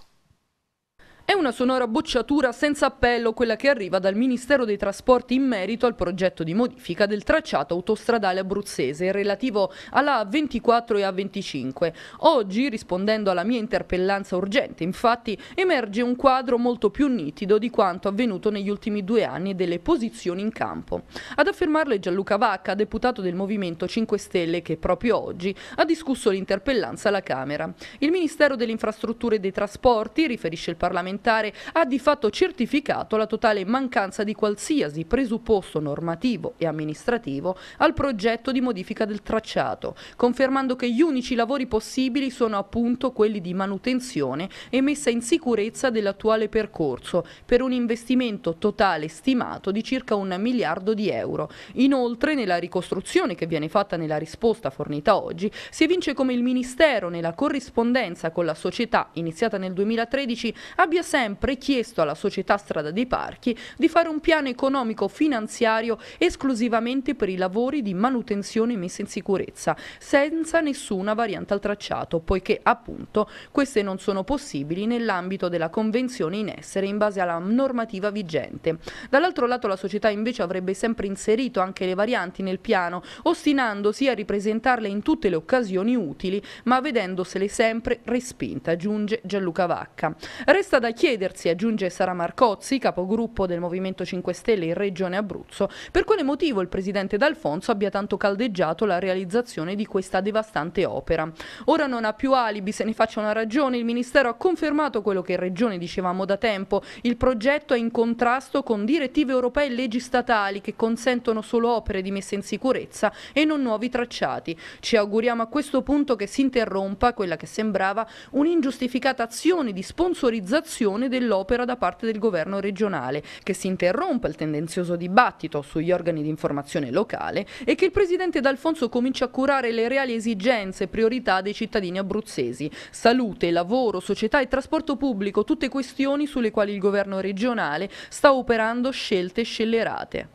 È una sonora bocciatura senza appello quella che arriva dal Ministero dei Trasporti in merito al progetto di modifica del tracciato autostradale abruzzese relativo alla A24 e A25. Oggi, rispondendo alla mia interpellanza urgente, infatti, emerge un quadro molto più nitido di quanto avvenuto negli ultimi due anni e delle posizioni in campo. Ad affermarlo è Gianluca Vacca, deputato del Movimento 5 Stelle, che proprio oggi ha discusso l'interpellanza alla Camera. Il Ministero delle Infrastrutture e dei Trasporti, riferisce il Parlamento parlamentare ha di fatto certificato la totale mancanza di qualsiasi presupposto normativo e amministrativo al progetto di modifica del tracciato, confermando che gli unici lavori possibili sono appunto quelli di manutenzione e messa in sicurezza dell'attuale percorso, per un investimento totale stimato di circa un miliardo di euro. Inoltre, nella ricostruzione che viene fatta nella risposta fornita oggi, si evince come il Ministero, nella corrispondenza con la società iniziata nel 2013, abbia sempre chiesto alla società Strada dei Parchi di fare un piano economico finanziario esclusivamente per i lavori di manutenzione messa in sicurezza, senza nessuna variante al tracciato, poiché appunto queste non sono possibili nell'ambito della convenzione in essere in base alla normativa vigente. Dall'altro lato la società invece avrebbe sempre inserito anche le varianti nel piano, ostinandosi a ripresentarle in tutte le occasioni utili, ma vedendosele sempre respinta, aggiunge Gianluca Vacca. Resta da chiedersi, aggiunge Sara Marcozzi, capogruppo del Movimento 5 Stelle in Regione Abruzzo, per quale motivo il presidente D'Alfonso abbia tanto caldeggiato la realizzazione di questa devastante opera. Ora non ha più alibi, se ne faccia una ragione, il Ministero ha confermato quello che in Regione dicevamo da tempo, il progetto è in contrasto con direttive europee e leggi statali che consentono solo opere di messa in sicurezza e non nuovi tracciati. Ci auguriamo a questo punto che si interrompa quella che sembrava un'ingiustificata azione di sponsorizzazione gestione dell'opera da parte del governo regionale, che si interrompa il tendenzioso dibattito sugli organi di informazione locale e che il presidente D'Alfonso cominci a curare le reali esigenze e priorità dei cittadini abruzzesi. Salute, lavoro, società e trasporto pubblico, tutte questioni sulle quali il governo regionale sta operando scelte scellerate.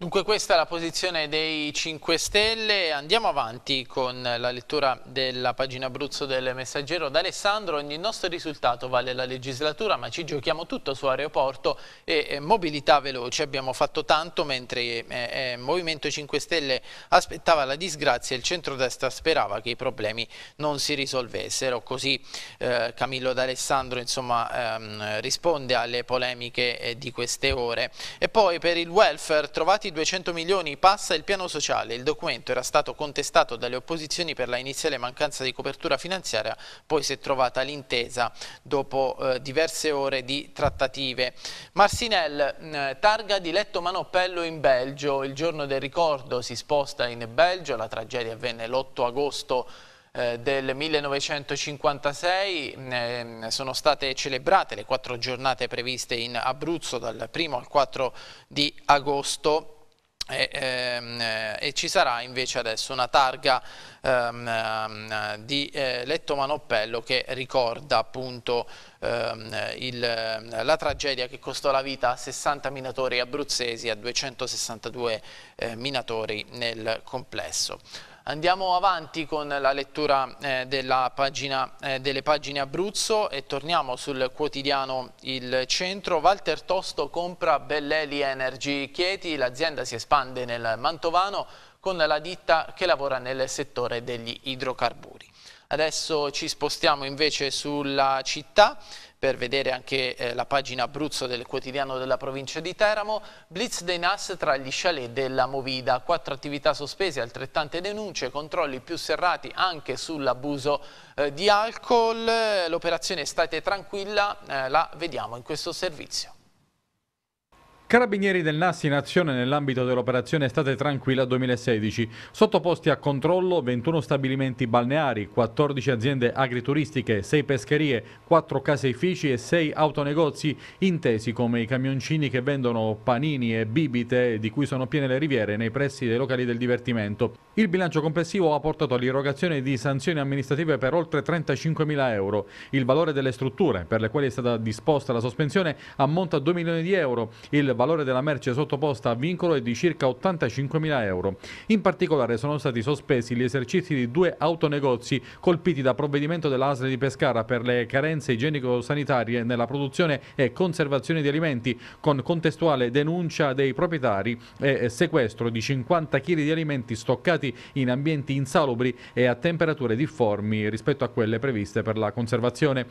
Dunque questa è la posizione dei 5 Stelle, andiamo avanti con la lettura della pagina Abruzzo del Messaggero d'Alessandro, ogni nostro risultato vale la legislatura ma ci giochiamo tutto su aeroporto e mobilità veloce, abbiamo fatto tanto mentre il eh, eh, Movimento 5 Stelle aspettava la disgrazia e il centrodestra sperava che i problemi non si risolvessero, così eh, Camillo d'Alessandro ehm, risponde alle polemiche di queste ore. E poi per il welfare trovati quanti 200 milioni passa il piano sociale? Il documento era stato contestato dalle opposizioni per la iniziale mancanza di copertura finanziaria, poi si è trovata l'intesa dopo eh, diverse ore di trattative. Marsinel, mh, mm, targa di Letto Manoppello in Belgio, il giorno del ricordo si sposta in Belgio, la tragedia avvenne l'8 agosto eh, del 1956 mm, eh, sono state celebrate le quattro giornate previste in Abruzzo dal 1 al 4 di agosto e, ehm, eh, e, ci sarà invece adesso una targa ehm, ehm, di eh, Letto Manoppello che ricorda appunto ehm, il, la tragedia che costò la vita a 60 minatori abruzzesi e a 262 eh, minatori nel complesso. Andiamo avanti con la lettura eh, pagina, eh, delle pagine Abruzzo e torniamo sul quotidiano Il Centro. Walter Tosto compra Belleli Energy Chieti, l'azienda si espande nel Mantovano con la ditta che lavora nel settore degli idrocarburi. Adesso ci spostiamo invece sulla città per vedere anche eh, la pagina Abruzzo del quotidiano della provincia di Teramo, blitz dei NAS tra gli chalet della Movida, quattro attività sospese, altrettante denunce, controlli più serrati anche sull'abuso eh, di alcol, l'operazione State Tranquilla eh, la vediamo in questo servizio. Carabinieri del NAS in azione nell'ambito dell'operazione Estate Tranquilla 2016. Sottoposti a controllo 21 stabilimenti balneari, 14 aziende agrituristiche, 6 pescherie, 4 caseifici e 6 autonegozi intesi come i camioncini che vendono panini e bibite di cui sono piene le riviere nei pressi dei locali del divertimento. Il bilancio complessivo ha portato all'irrogazione di sanzioni amministrative per oltre 35.000 euro. Il valore delle strutture per le quali è stata disposta la sospensione ammonta a 2 milioni di euro. Il valore della merce sottoposta a vincolo è di circa 85.000 euro. In particolare sono stati sospesi gli esercizi di due autonegozi colpiti da provvedimento dell'ASL di Pescara per le carenze igienico-sanitarie nella produzione e conservazione di alimenti, con contestuale denuncia dei proprietari e sequestro di 50 kg di alimenti stoccati in ambienti insalubri e a temperature difformi rispetto a quelle previste per la conservazione.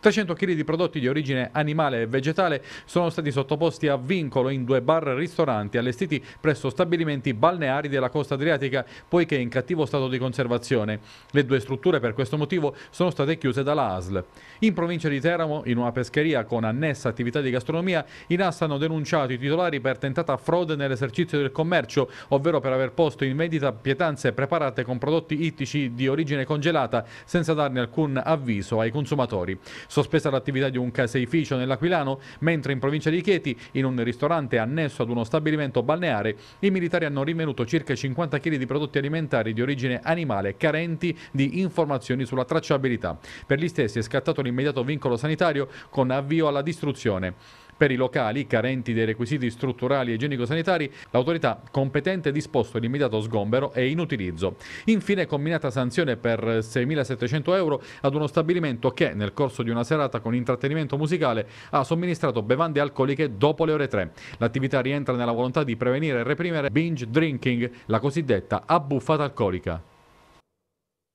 300 kg di prodotti di origine animale e vegetale sono stati sottoposti a vincolo in due bar ristoranti allestiti presso stabilimenti balneari della costa adriatica, poiché in cattivo stato di conservazione. Le due strutture per questo motivo sono state chiuse dalla ASL. In provincia di Teramo, in una pescheria con annessa attività di gastronomia, i NAS hanno denunciato i titolari per tentata frode nell'esercizio del commercio, ovvero per aver posto in vendita pietanze preparate con prodotti ittici di origine congelata senza darne alcun avviso ai consumatori. Sospesa l'attività di un caseificio nell'Aquilano, mentre in provincia di Chieti, in un ristorante annesso ad uno stabilimento balneare, i militari hanno rinvenuto circa 50 kg di prodotti alimentari di origine animale carenti di informazioni sulla tracciabilità. Per gli stessi è scattato l'immediato vincolo sanitario con avvio alla distruzione. Per i locali carenti dei requisiti strutturali e igienico-sanitari, l'autorità competente ha disposto l'immediato sgombero e inutilizzo. Infine, combinata sanzione per 6.700 euro ad uno stabilimento che, nel corso di una serata con intrattenimento musicale, ha somministrato bevande alcoliche dopo le ore 3. L'attività rientra nella volontà di prevenire e reprimere binge drinking, la cosiddetta abbuffata alcolica.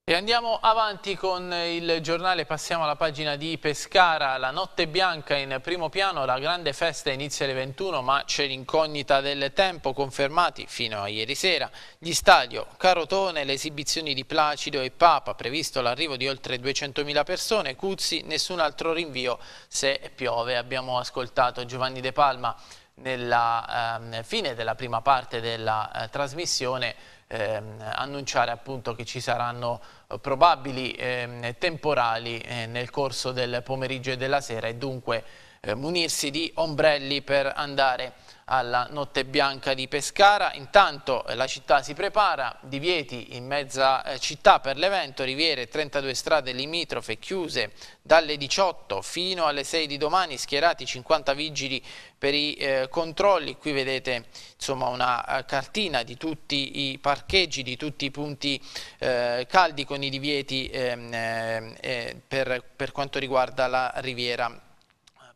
E andiamo avanti con il giornale, passiamo alla pagina di Pescara, la notte bianca in primo piano, la grande festa inizia alle 21 ma c'è l'incognita del tempo, confermati fino a ieri sera, gli stadio Carotone, le esibizioni di Placido e Papa, previsto l'arrivo di oltre 200.000 persone, Cuzzi, nessun altro rinvio se piove, abbiamo ascoltato Giovanni De Palma nella eh, fine della prima parte della eh, trasmissione ehm, annunciare appunto che ci saranno eh, probabili ehm, temporali eh, nel corso del pomeriggio e della sera e dunque eh, munirsi di ombrelli per andare alla Notte Bianca di Pescara. Intanto eh, la città si prepara, divieti in mezza eh, città per l'evento, riviere 32 strade limitrofe chiuse dalle 18 fino alle 6 di domani, schierati 50 vigili per i eh, controlli. Qui vedete insomma, una eh, cartina di tutti i parcheggi, di tutti i punti eh, caldi con i divieti ehm, eh, per, per, quanto riguarda la riviera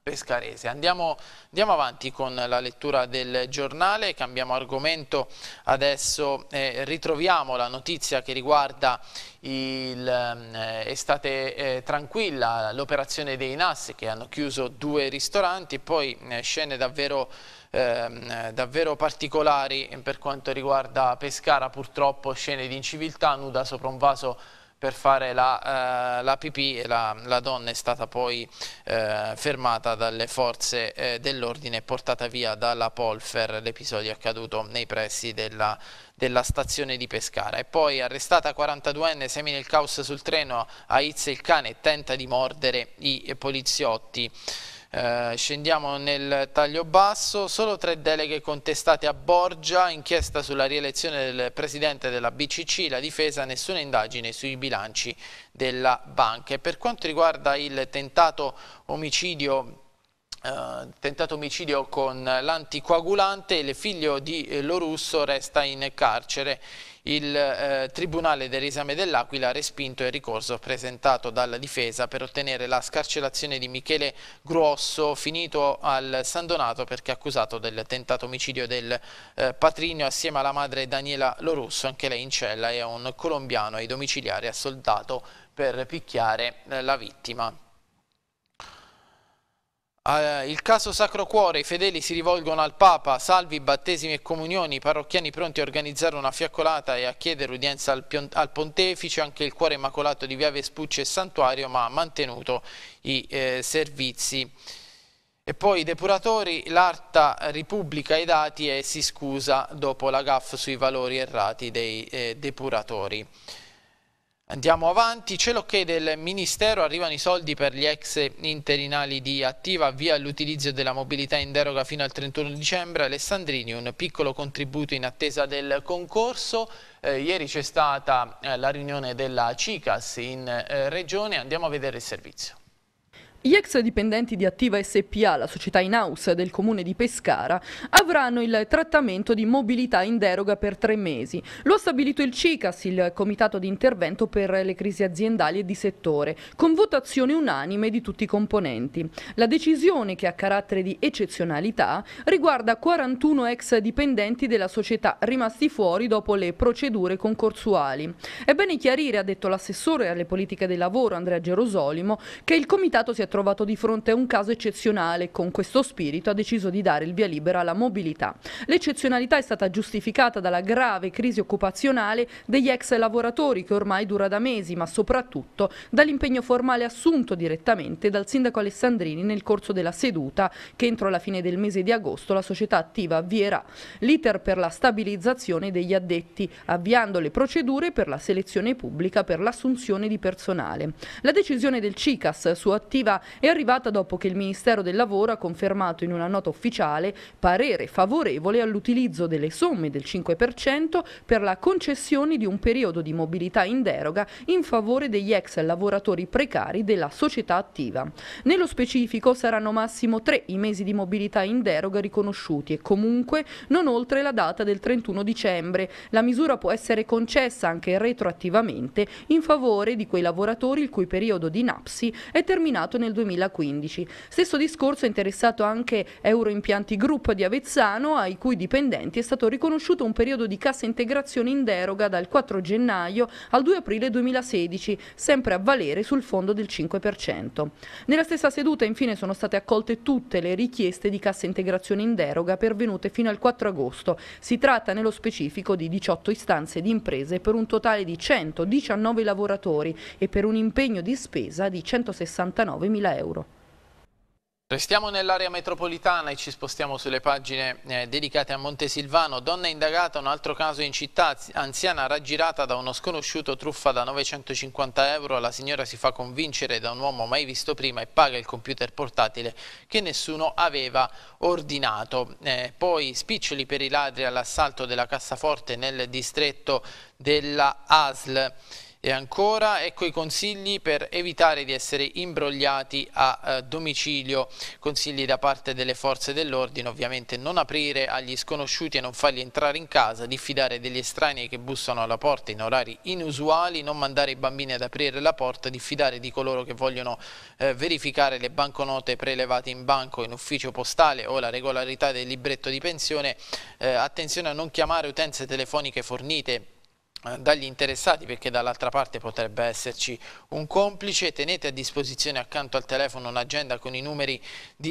Pescarese. Andiamo, andiamo, avanti con la lettura del giornale, cambiamo argomento adesso, eh, ritroviamo la notizia che riguarda il, eh, estate eh, tranquilla, l'operazione dei NAS che hanno chiuso due ristoranti, e poi eh, scene davvero, ehm, davvero particolari per quanto riguarda Pescara, purtroppo scene di inciviltà, nuda sopra un vaso per fare la, eh, la pipì e la, la, donna è stata poi eh, fermata dalle forze eh, dell'ordine e portata via dalla Polfer, l'episodio accaduto nei pressi della, della stazione di Pescara. E poi arrestata 42enne, semina il caos sul treno, aizza il cane e tenta di mordere i poliziotti. Eh, scendiamo nel taglio basso, solo tre deleghe contestate a Borgia, inchiesta sulla rielezione del presidente della BCC, la difesa, nessuna indagine sui bilanci della banca. E per quanto riguarda il tentato omicidio Uh, tentato omicidio con l'anticoagulante, e il figlio di Lorusso resta in carcere. Il uh, Tribunale del Risame dell'Aquila ha respinto il ricorso presentato dalla difesa per ottenere la scarcerazione di Michele Grosso, finito al San Donato perché accusato del tentato omicidio del uh, patrigno assieme alla madre Daniela Lorusso, anche lei in cella, e a un colombiano ai domiciliari assoldato per picchiare la vittima. Uh, il caso Sacro Cuore, i fedeli si rivolgono al Papa, salvi, battesimi e comunioni, i parrocchiani pronti a organizzare una fiaccolata e a chiedere udienza al, al pontefice, anche il cuore immacolato di Via Vespucci e Santuario, ma ha mantenuto i eh, servizi. E poi i depuratori, l'Arta ripubblica i dati e si scusa dopo la GAF sui valori errati dei eh, depuratori. Andiamo avanti, cielo che del Ministero arrivano i soldi per gli ex interinali di Attiva, via l'utilizzo della mobilità in deroga fino al 31 dicembre, Alessandrini un piccolo contributo in attesa del concorso, eh, ieri c'è stata eh, la riunione della CICAS in eh, regione, andiamo a vedere il servizio. Gli ex dipendenti di Attiva SPA, la società in house del comune di Pescara, avranno il trattamento di mobilità in deroga per tre mesi. Lo ha stabilito il CICAS, il Comitato di Intervento per le Crisi Aziendali e di Settore, con votazione unanime di tutti i componenti. La decisione, che ha carattere di eccezionalità, riguarda 41 ex dipendenti della società rimasti fuori dopo le procedure concorsuali. È bene chiarire, ha detto l'assessore alle politiche del lavoro Andrea Gerosolimo, che il Comitato si è trovato trovato di fronte a un caso eccezionale e con questo spirito ha deciso di dare il via libera alla mobilità. L'eccezionalità è stata giustificata dalla grave crisi occupazionale degli ex lavoratori che ormai dura da mesi, ma soprattutto dall'impegno formale assunto direttamente dal sindaco Alessandrini nel corso della seduta che entro la fine del mese di agosto la società attiva avvierà l'iter per la stabilizzazione degli addetti, avviando le procedure per la selezione pubblica per l'assunzione di personale. La decisione del CICAS su attiva è arrivata dopo che il Ministero del Lavoro ha confermato in una nota ufficiale parere favorevole all'utilizzo delle somme del 5% per la concessione di un periodo di mobilità in deroga in favore degli ex lavoratori precari della società attiva. Nello specifico saranno massimo tre i mesi di mobilità in deroga riconosciuti e comunque non oltre la data del 31 dicembre. La misura può essere concessa anche retroattivamente in favore di quei lavoratori il cui periodo di NAPSI è terminato nel nel 2015. Stesso discorso è interessato anche Euroimpianti Group di Avezzano, ai cui dipendenti è stato riconosciuto un periodo di cassa integrazione in deroga dal 4 gennaio al 2 aprile 2016, sempre a valere sul fondo del 5%. Nella stessa seduta infine sono state accolte tutte le richieste di cassa integrazione in deroga pervenute fino al 4 agosto. Si tratta nello specifico di 18 istanze di imprese per un totale di 119 lavoratori e per un impegno di spesa di 169 milioni 100.000 euro. Restiamo nell'area metropolitana e ci spostiamo sulle pagine eh, dedicate a Montesilvano. Donna indagata, un altro caso in città, anziana raggirata da uno sconosciuto, truffa da 950 euro. La signora si fa convincere da un uomo mai visto prima e paga il computer portatile che nessuno aveva ordinato. Eh, poi spiccioli per i ladri all'assalto della cassaforte nel distretto della ASL. E ancora ecco i consigli per evitare di essere imbrogliati a eh, domicilio, consigli da parte delle forze dell'ordine, ovviamente non aprire agli sconosciuti e non farli entrare in casa, diffidare degli estranei che bussano alla porta in orari inusuali, non mandare i bambini ad aprire la porta, diffidare di coloro che vogliono eh, verificare le banconote prelevate in banco, in ufficio postale o la regolarità del libretto di pensione, eh, attenzione a non chiamare utenze telefoniche fornite eh, dagli interessati perché dall'altra parte potrebbe esserci un complice tenete a disposizione accanto al telefono un'agenda con i numeri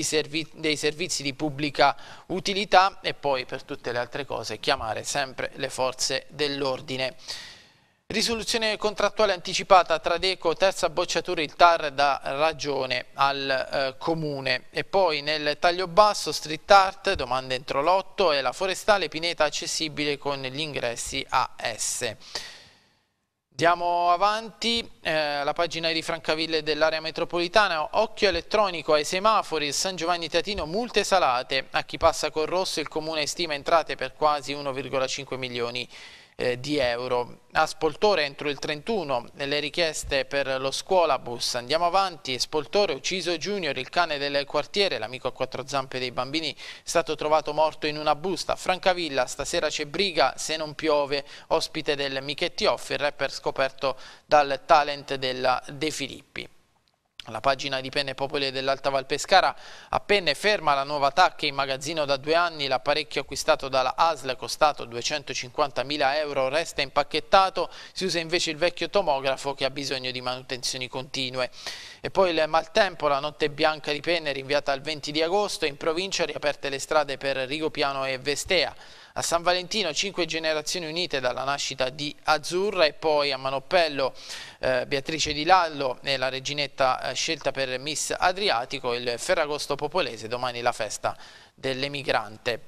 servi dei servizi di pubblica utilità e poi per tutte le altre cose chiamare sempre le forze dell'ordine Risoluzione contrattuale anticipata tra Deco, terza bocciatura il TAR da ragione al eh, comune e poi nel taglio basso street art, domanda entro l'otto e la forestale Pineta accessibile con gli ingressi AS. Andiamo avanti, eh, la pagina di Francaville dell'area metropolitana, occhio elettronico ai semafori, San Giovanni Tatino, multe salate, a chi passa col rosso il comune stima entrate per quasi 1,5 milioni eh, di euro. A Spoltore entro il 31 le richieste per lo scuolabus. Andiamo avanti, Spoltore ucciso Junior, il cane del quartiere, l'amico a quattro zampe dei bambini, è stato trovato morto in una busta. Francavilla, stasera c'è briga se non piove, ospite del Michetti Off, il rapper scoperto dal talent della De Filippi. La pagina di Penne Popoli dell'Alta Val Pescara a Penne ferma la nuova tacca in magazzino da due anni, l'apparecchio acquistato dalla ASL costato 250.000 euro resta impacchettato, si usa invece il vecchio tomografo che ha bisogno di manutenzioni continue. E poi il maltempo, la notte bianca di Penne rinviata al 20 di agosto, in provincia riaperte le strade per Rigopiano e Vestea. A San Valentino cinque generazioni unite dalla nascita di Azzurra e poi a Manopello eh, Beatrice di Lallo e la reginetta eh, scelta per Miss Adriatico, il Ferragosto Popolese, domani la festa dell'emigrante.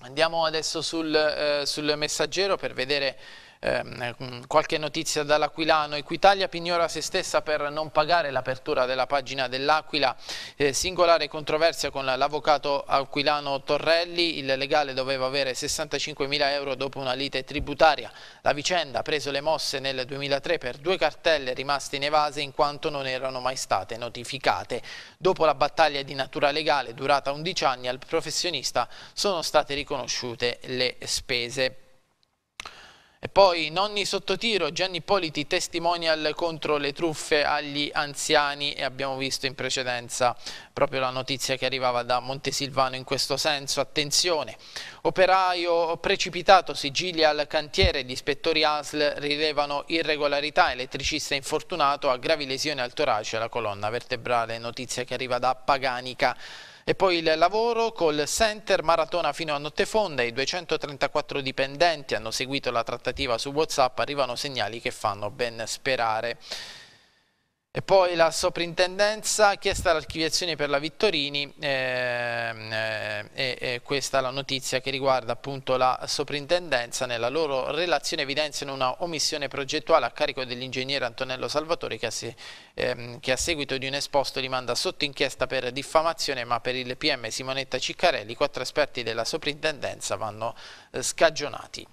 Andiamo adesso sul, eh, sul messaggero per vedere Ehm, ehm, qualche notizia dall'Aquilano, Equitalia pignora se stessa per non pagare l'apertura della pagina dell'Aquila, eh, singolare controversia con l'avvocato Aquilano Torrelli, il legale doveva avere 65.000 euro dopo una lite tributaria. La vicenda ha preso le mosse nel 2003 per due cartelle rimaste in evase in quanto non erano mai state notificate. Dopo la battaglia di natura legale durata 11 anni al professionista sono state riconosciute le spese. E poi nonni sottotiro, Gianni Politi testimonial contro le truffe agli anziani e abbiamo visto in precedenza proprio la notizia che arrivava da Montesilvano in questo senso, attenzione, operaio precipitato, sigilli al cantiere, gli ispettori ASL rilevano irregolarità, elettricista infortunato a gravi lesioni al torace, alla colonna vertebrale, notizia che arriva da Paganica. E poi il lavoro col center maratona fino a notte fonda, i 234 dipendenti hanno seguito la trattativa su Whatsapp, arrivano segnali che fanno ben sperare. E poi la soprintendenza ha chiesto l'archiviazione per la Vittorini ehm, eh, e eh, eh, questa è la notizia che riguarda appunto la soprintendenza. Nella loro relazione evidenziano una omissione progettuale a carico dell'ingegnere Antonello Salvatore che a, ehm, che a seguito di un esposto rimanda sotto inchiesta per diffamazione ma per il PM Simonetta Ciccarelli quattro esperti della soprintendenza vanno eh, scagionati.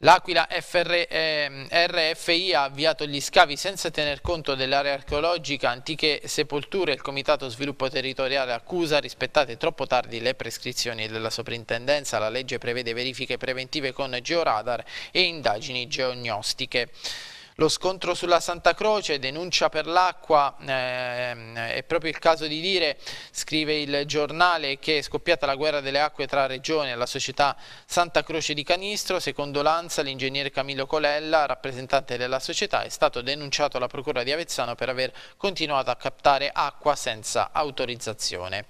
L'Aquila RFI eh, ha avviato gli scavi senza tener conto dell'area archeologica, antiche sepolture, il Comitato Sviluppo Territoriale accusa rispettate troppo tardi le prescrizioni della soprintendenza, la legge prevede verifiche preventive con georadar e indagini geognostiche. Lo scontro sulla Santa Croce, denuncia per l'acqua, eh, è proprio il caso di dire, scrive il giornale, che è scoppiata la guerra delle acque tra Regione e la società Santa Croce di Canistro. Secondo l'Anza l'ingegnere Camillo Colella, rappresentante della società, è stato denunciato alla Procura di Avezzano per aver continuato a captare acqua senza autorizzazione.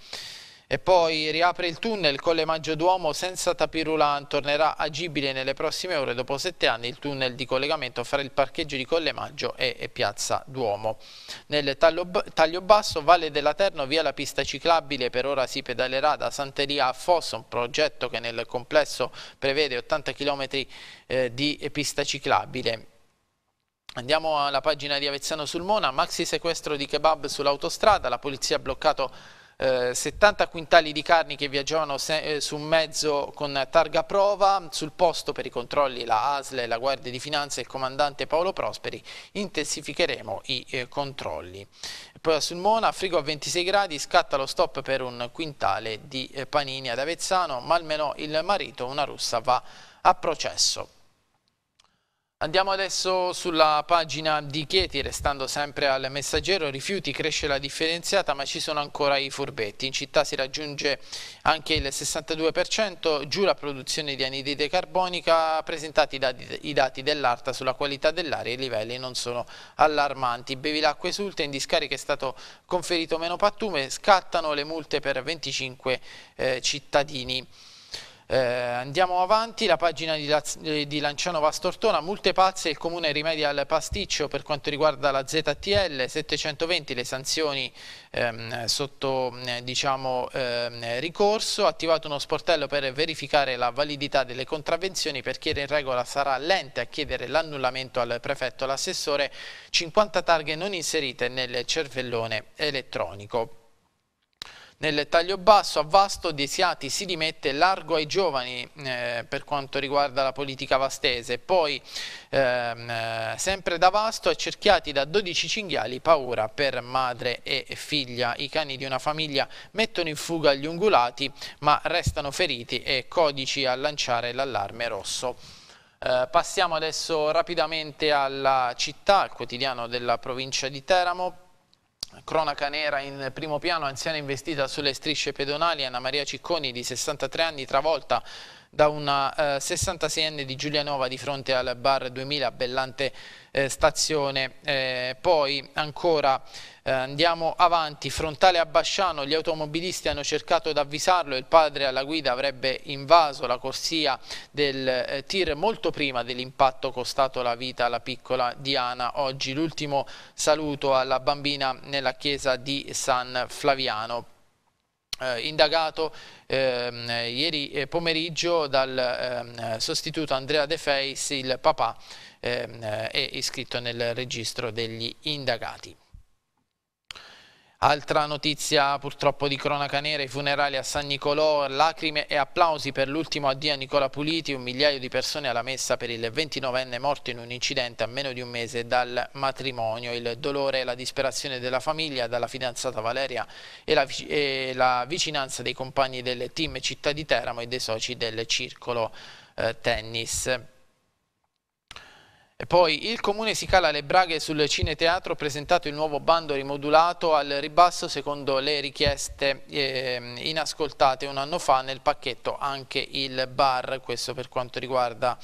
E poi riapre il tunnel con le Maggio Duomo senza Tapirulan, tornerà agibile nelle prossime ore dopo sette anni il tunnel di collegamento fra il parcheggio di Collemaggio e, e Piazza Duomo. Nel taglio, taglio basso, Valle della Terno, via la pista ciclabile, per ora si pedalerà da Santeria a Fosso, un progetto che nel complesso prevede 80 km eh, di pista ciclabile. Andiamo alla pagina di Avezzano sul Mona, maxi sequestro di kebab sull'autostrada, la polizia ha bloccato 70 eh, quintali di carni che viaggiavano eh, su un mezzo con targa prova, sul posto per i controlli la ASL, la Guardia di Finanza e il comandante Paolo Prosperi intensificheremo i eh, controlli. Poi a Sulmona, frigo a 26 gradi, scatta lo stop per un quintale di panini ad Avezzano, ma almeno il marito, una russa va a processo. Andiamo adesso sulla pagina di Chieti, restando sempre al messaggero, rifiuti cresce la differenziata ma ci sono ancora i furbetti, in città si raggiunge anche il 62%, giù la produzione di anidride carbonica, presentati i dati dell'ARTA sulla qualità dell'aria, i livelli non sono allarmanti, Bevilacqua esulta, in discarica è stato conferito meno pattume, scattano le multe per 25 eh, cittadini. Eh, andiamo avanti, la pagina di, Laz di Lanciano Vastortona, multe pazze, il comune rimedia al pasticcio per quanto riguarda la ZTL, 720 le sanzioni ehm, sotto eh, diciamo, ehm, ricorso, attivato uno sportello per verificare la validità delle contravvenzioni per chi era in regola sarà l'ente a chiedere l'annullamento al prefetto, l'assessore, 50 targhe non inserite nel cervellone elettronico. Nel taglio basso a Vasto Desiati si rimette largo ai giovani eh, per quanto riguarda la politica vastese, poi ehm, eh, sempre da Vasto accerchiati da 12 cinghiali, paura per madre e figlia. I cani di una famiglia mettono in fuga gli ungulati ma restano feriti e codici a lanciare l'allarme rosso. Eh, passiamo adesso rapidamente alla città, al quotidiano della provincia di Teramo, Cronaca nera in primo piano, anziana investita sulle strisce pedonali, Anna Maria Cicconi di 63 anni travolta da una eh, 66enne di Giulianova di fronte al bar 2000 Bellante eh, Stazione. Eh, poi ancora eh, andiamo avanti, frontale a Basciano, gli automobilisti hanno cercato di avvisarlo, il padre alla guida avrebbe invaso la corsia del eh, tir molto prima dell'impatto costato la vita alla piccola Diana. Oggi l'ultimo saluto alla bambina nella chiesa di San Flaviano eh, indagato ehm, eh, ieri pomeriggio dal eh, sostituto Andrea De Feis, il papà, ehm, eh, è iscritto nel registro degli indagati. Altra notizia purtroppo di cronaca nera, i funerali a San Nicolò, lacrime e applausi per l'ultimo addio a Nicola Puliti, un migliaio di persone alla messa per il 29enne morto in un incidente a meno di un mese dal matrimonio. Il dolore e la disperazione della famiglia, dalla fidanzata Valeria e la, e la vicinanza dei compagni del team Città di Teramo e dei soci del circolo eh, tennis. E poi il comune si cala le braghe sul cineteatro presentato il nuovo bando rimodulato al ribasso secondo le richieste eh, inascoltate un anno fa nel pacchetto anche il bar, questo per quanto riguarda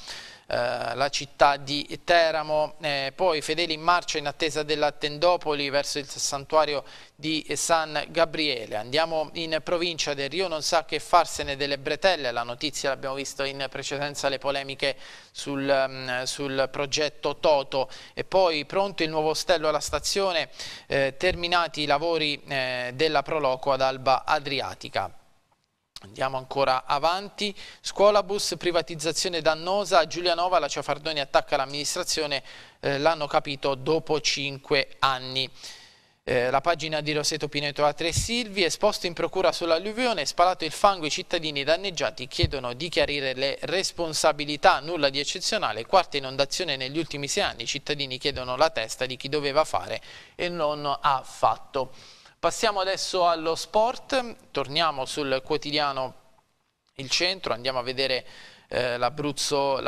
eh, la città di Teramo, eh, poi fedeli in marcia in attesa della Tendopoli verso il santuario di San Gabriele. Andiamo in provincia del Rio, non sa che farsene delle bretelle, la notizia l'abbiamo visto in precedenza le polemiche sul, mm, sul, progetto Toto e poi pronto il nuovo ostello alla stazione, eh, terminati i lavori eh, della Proloquo ad Alba Adriatica. Andiamo ancora avanti, scuola bus, privatizzazione dannosa, Giulianova la Ciafardoni attacca l'amministrazione, eh, l'hanno capito dopo cinque anni. Eh, la pagina di Roseto Pineto a Tre Silvi, esposto in procura sull'alluvione, spalato il fango, i cittadini danneggiati chiedono di chiarire le responsabilità, nulla di eccezionale, quarta inondazione negli ultimi sei anni, i cittadini chiedono la testa di chi doveva fare e non ha fatto. Passiamo adesso allo sport, torniamo sul quotidiano Il Centro, andiamo a vedere eh, l'Abruzzo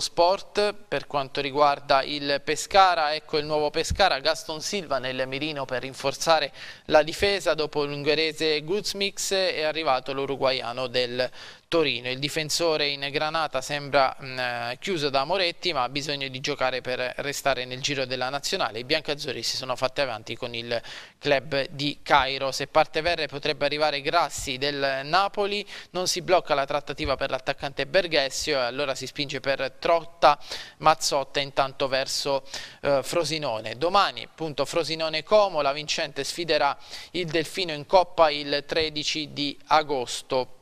Sport per quanto riguarda il Pescara, ecco il nuovo Pescara, Gaston Silva nel mirino per rinforzare la difesa dopo l'ungherese Guzmix è arrivato l'uruguaiano del Torino. Il difensore in granata sembra mh, mm, eh, chiuso da Moretti ma ha bisogno di giocare per restare nel giro della nazionale. I biancazzurri si sono fatti avanti con il club di Cairo. Se parte Verre potrebbe arrivare Grassi del Napoli, non si blocca la trattativa per l'attaccante Berghessio e allora si spinge per Trotta Mazzotta intanto verso eh, Frosinone. Domani appunto Frosinone-Como, la vincente sfiderà il Delfino in Coppa il 13 di agosto.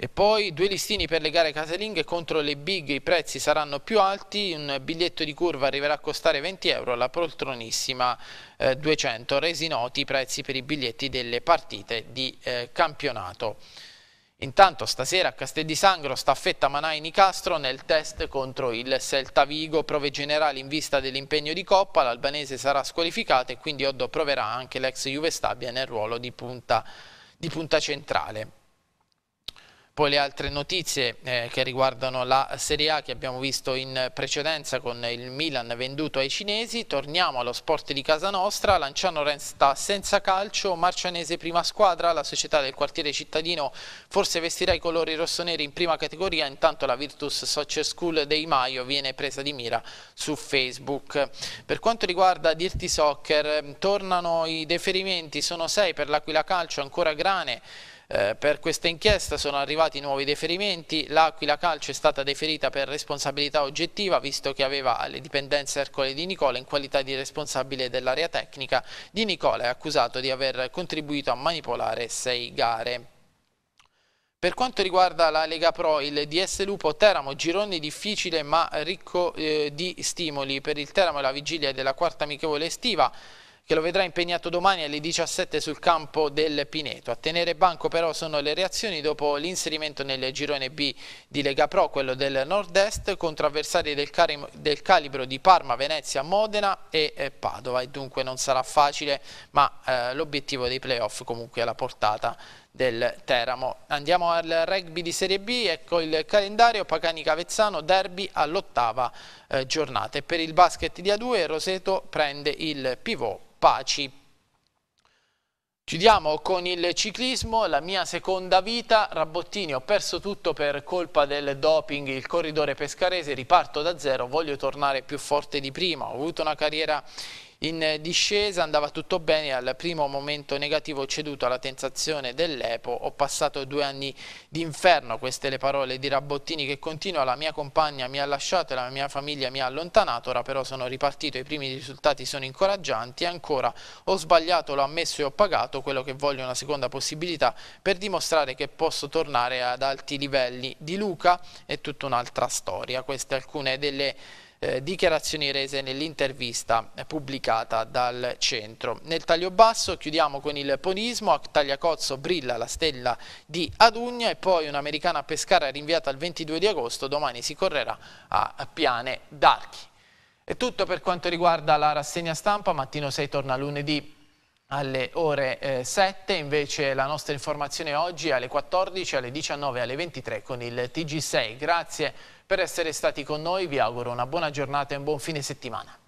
E poi due listini per le gare casalinghe contro le big, i prezzi saranno più alti, un biglietto di curva arriverà a costare 20 euro, la poltronissima eh, 200, resi noti i prezzi per i biglietti delle partite di eh, campionato. Intanto stasera a Castel di Sangro staffetta Manai Nicastro nel test contro il Celta Vigo, prove generali in vista dell'impegno di Coppa, l'albanese sarà squalificata e quindi Oddo proverà anche l'ex Juve Stabia nel ruolo di punta, di punta centrale. Poi le altre notizie eh, che riguardano la Serie A che abbiamo visto in precedenza con il Milan venduto ai cinesi. Torniamo allo sport di casa nostra. Lanciano resta senza calcio, Marcianese prima squadra, la società del quartiere cittadino forse vestirà i colori rossoneri in prima categoria. Intanto la Virtus Soccer School dei Maio viene presa di mira su Facebook. Per quanto riguarda Dirti Soccer, ehm, tornano i deferimenti, sono sei per l'Aquila Calcio, ancora Grane eh, per questa inchiesta sono arrivati nuovi deferimenti, l'Aquila Calcio è stata deferita per responsabilità oggettiva visto che aveva le dipendenze Ercole di Nicola in qualità di responsabile dell'area tecnica. Di Nicola è accusato di aver contribuito a manipolare sei gare. Per quanto riguarda la Lega Pro, il DS Lupo Teramo, girone difficile ma ricco eh, di stimoli. Per il Teramo è la vigilia della quarta amichevole estiva che lo vedrà impegnato domani alle 17 sul campo del Pineto. A tenere banco però sono le reazioni dopo l'inserimento nel girone B di Lega Pro, quello del nord-est, contro avversari del, del, calibro di Parma, Venezia, Modena e eh, Padova e dunque non sarà facile, ma eh, l'obiettivo dei playoff comunque è alla portata del Teramo. Andiamo al rugby di Serie B, ecco il calendario Pagani-Cavezzano, derby all'ottava eh, giornata e per il basket di A2 Roseto prende il pivot Paci. Chiudiamo con il ciclismo, la mia seconda vita, Rabottini, ho perso tutto per colpa del doping, il corridore pescarese, riparto da zero, voglio tornare più forte di prima, ho avuto una carriera in discesa andava tutto bene, al primo momento negativo ho ceduto alla tentazione dell'Epo, ho passato due anni d'inferno, queste le parole di Rabottini che continua, la mia compagna mi ha lasciato e la mia famiglia mi ha allontanato, ora però sono ripartito, i primi risultati sono incoraggianti e ancora ho sbagliato, l'ho ammesso e ho pagato, quello che voglio è una seconda possibilità per dimostrare che posso tornare ad alti livelli. Di Luca è tutta un'altra storia, queste alcune delle eh, dichiarazioni rese nell'intervista pubblicata dal centro. Nel taglio basso chiudiamo con il ponismo, a Tagliacozzo brilla la stella di Adugna e poi un'americana a Pescara rinviata al 22 di agosto, domani si correrà a Piane d'Archi. È tutto per quanto riguarda la rassegna stampa, mattino 6 torna lunedì alle ore eh, 7, invece la nostra informazione oggi è alle 14, alle 19 alle 23 con il TG6. Grazie per essere stati con noi. Vi auguro una buona giornata e un buon fine settimana.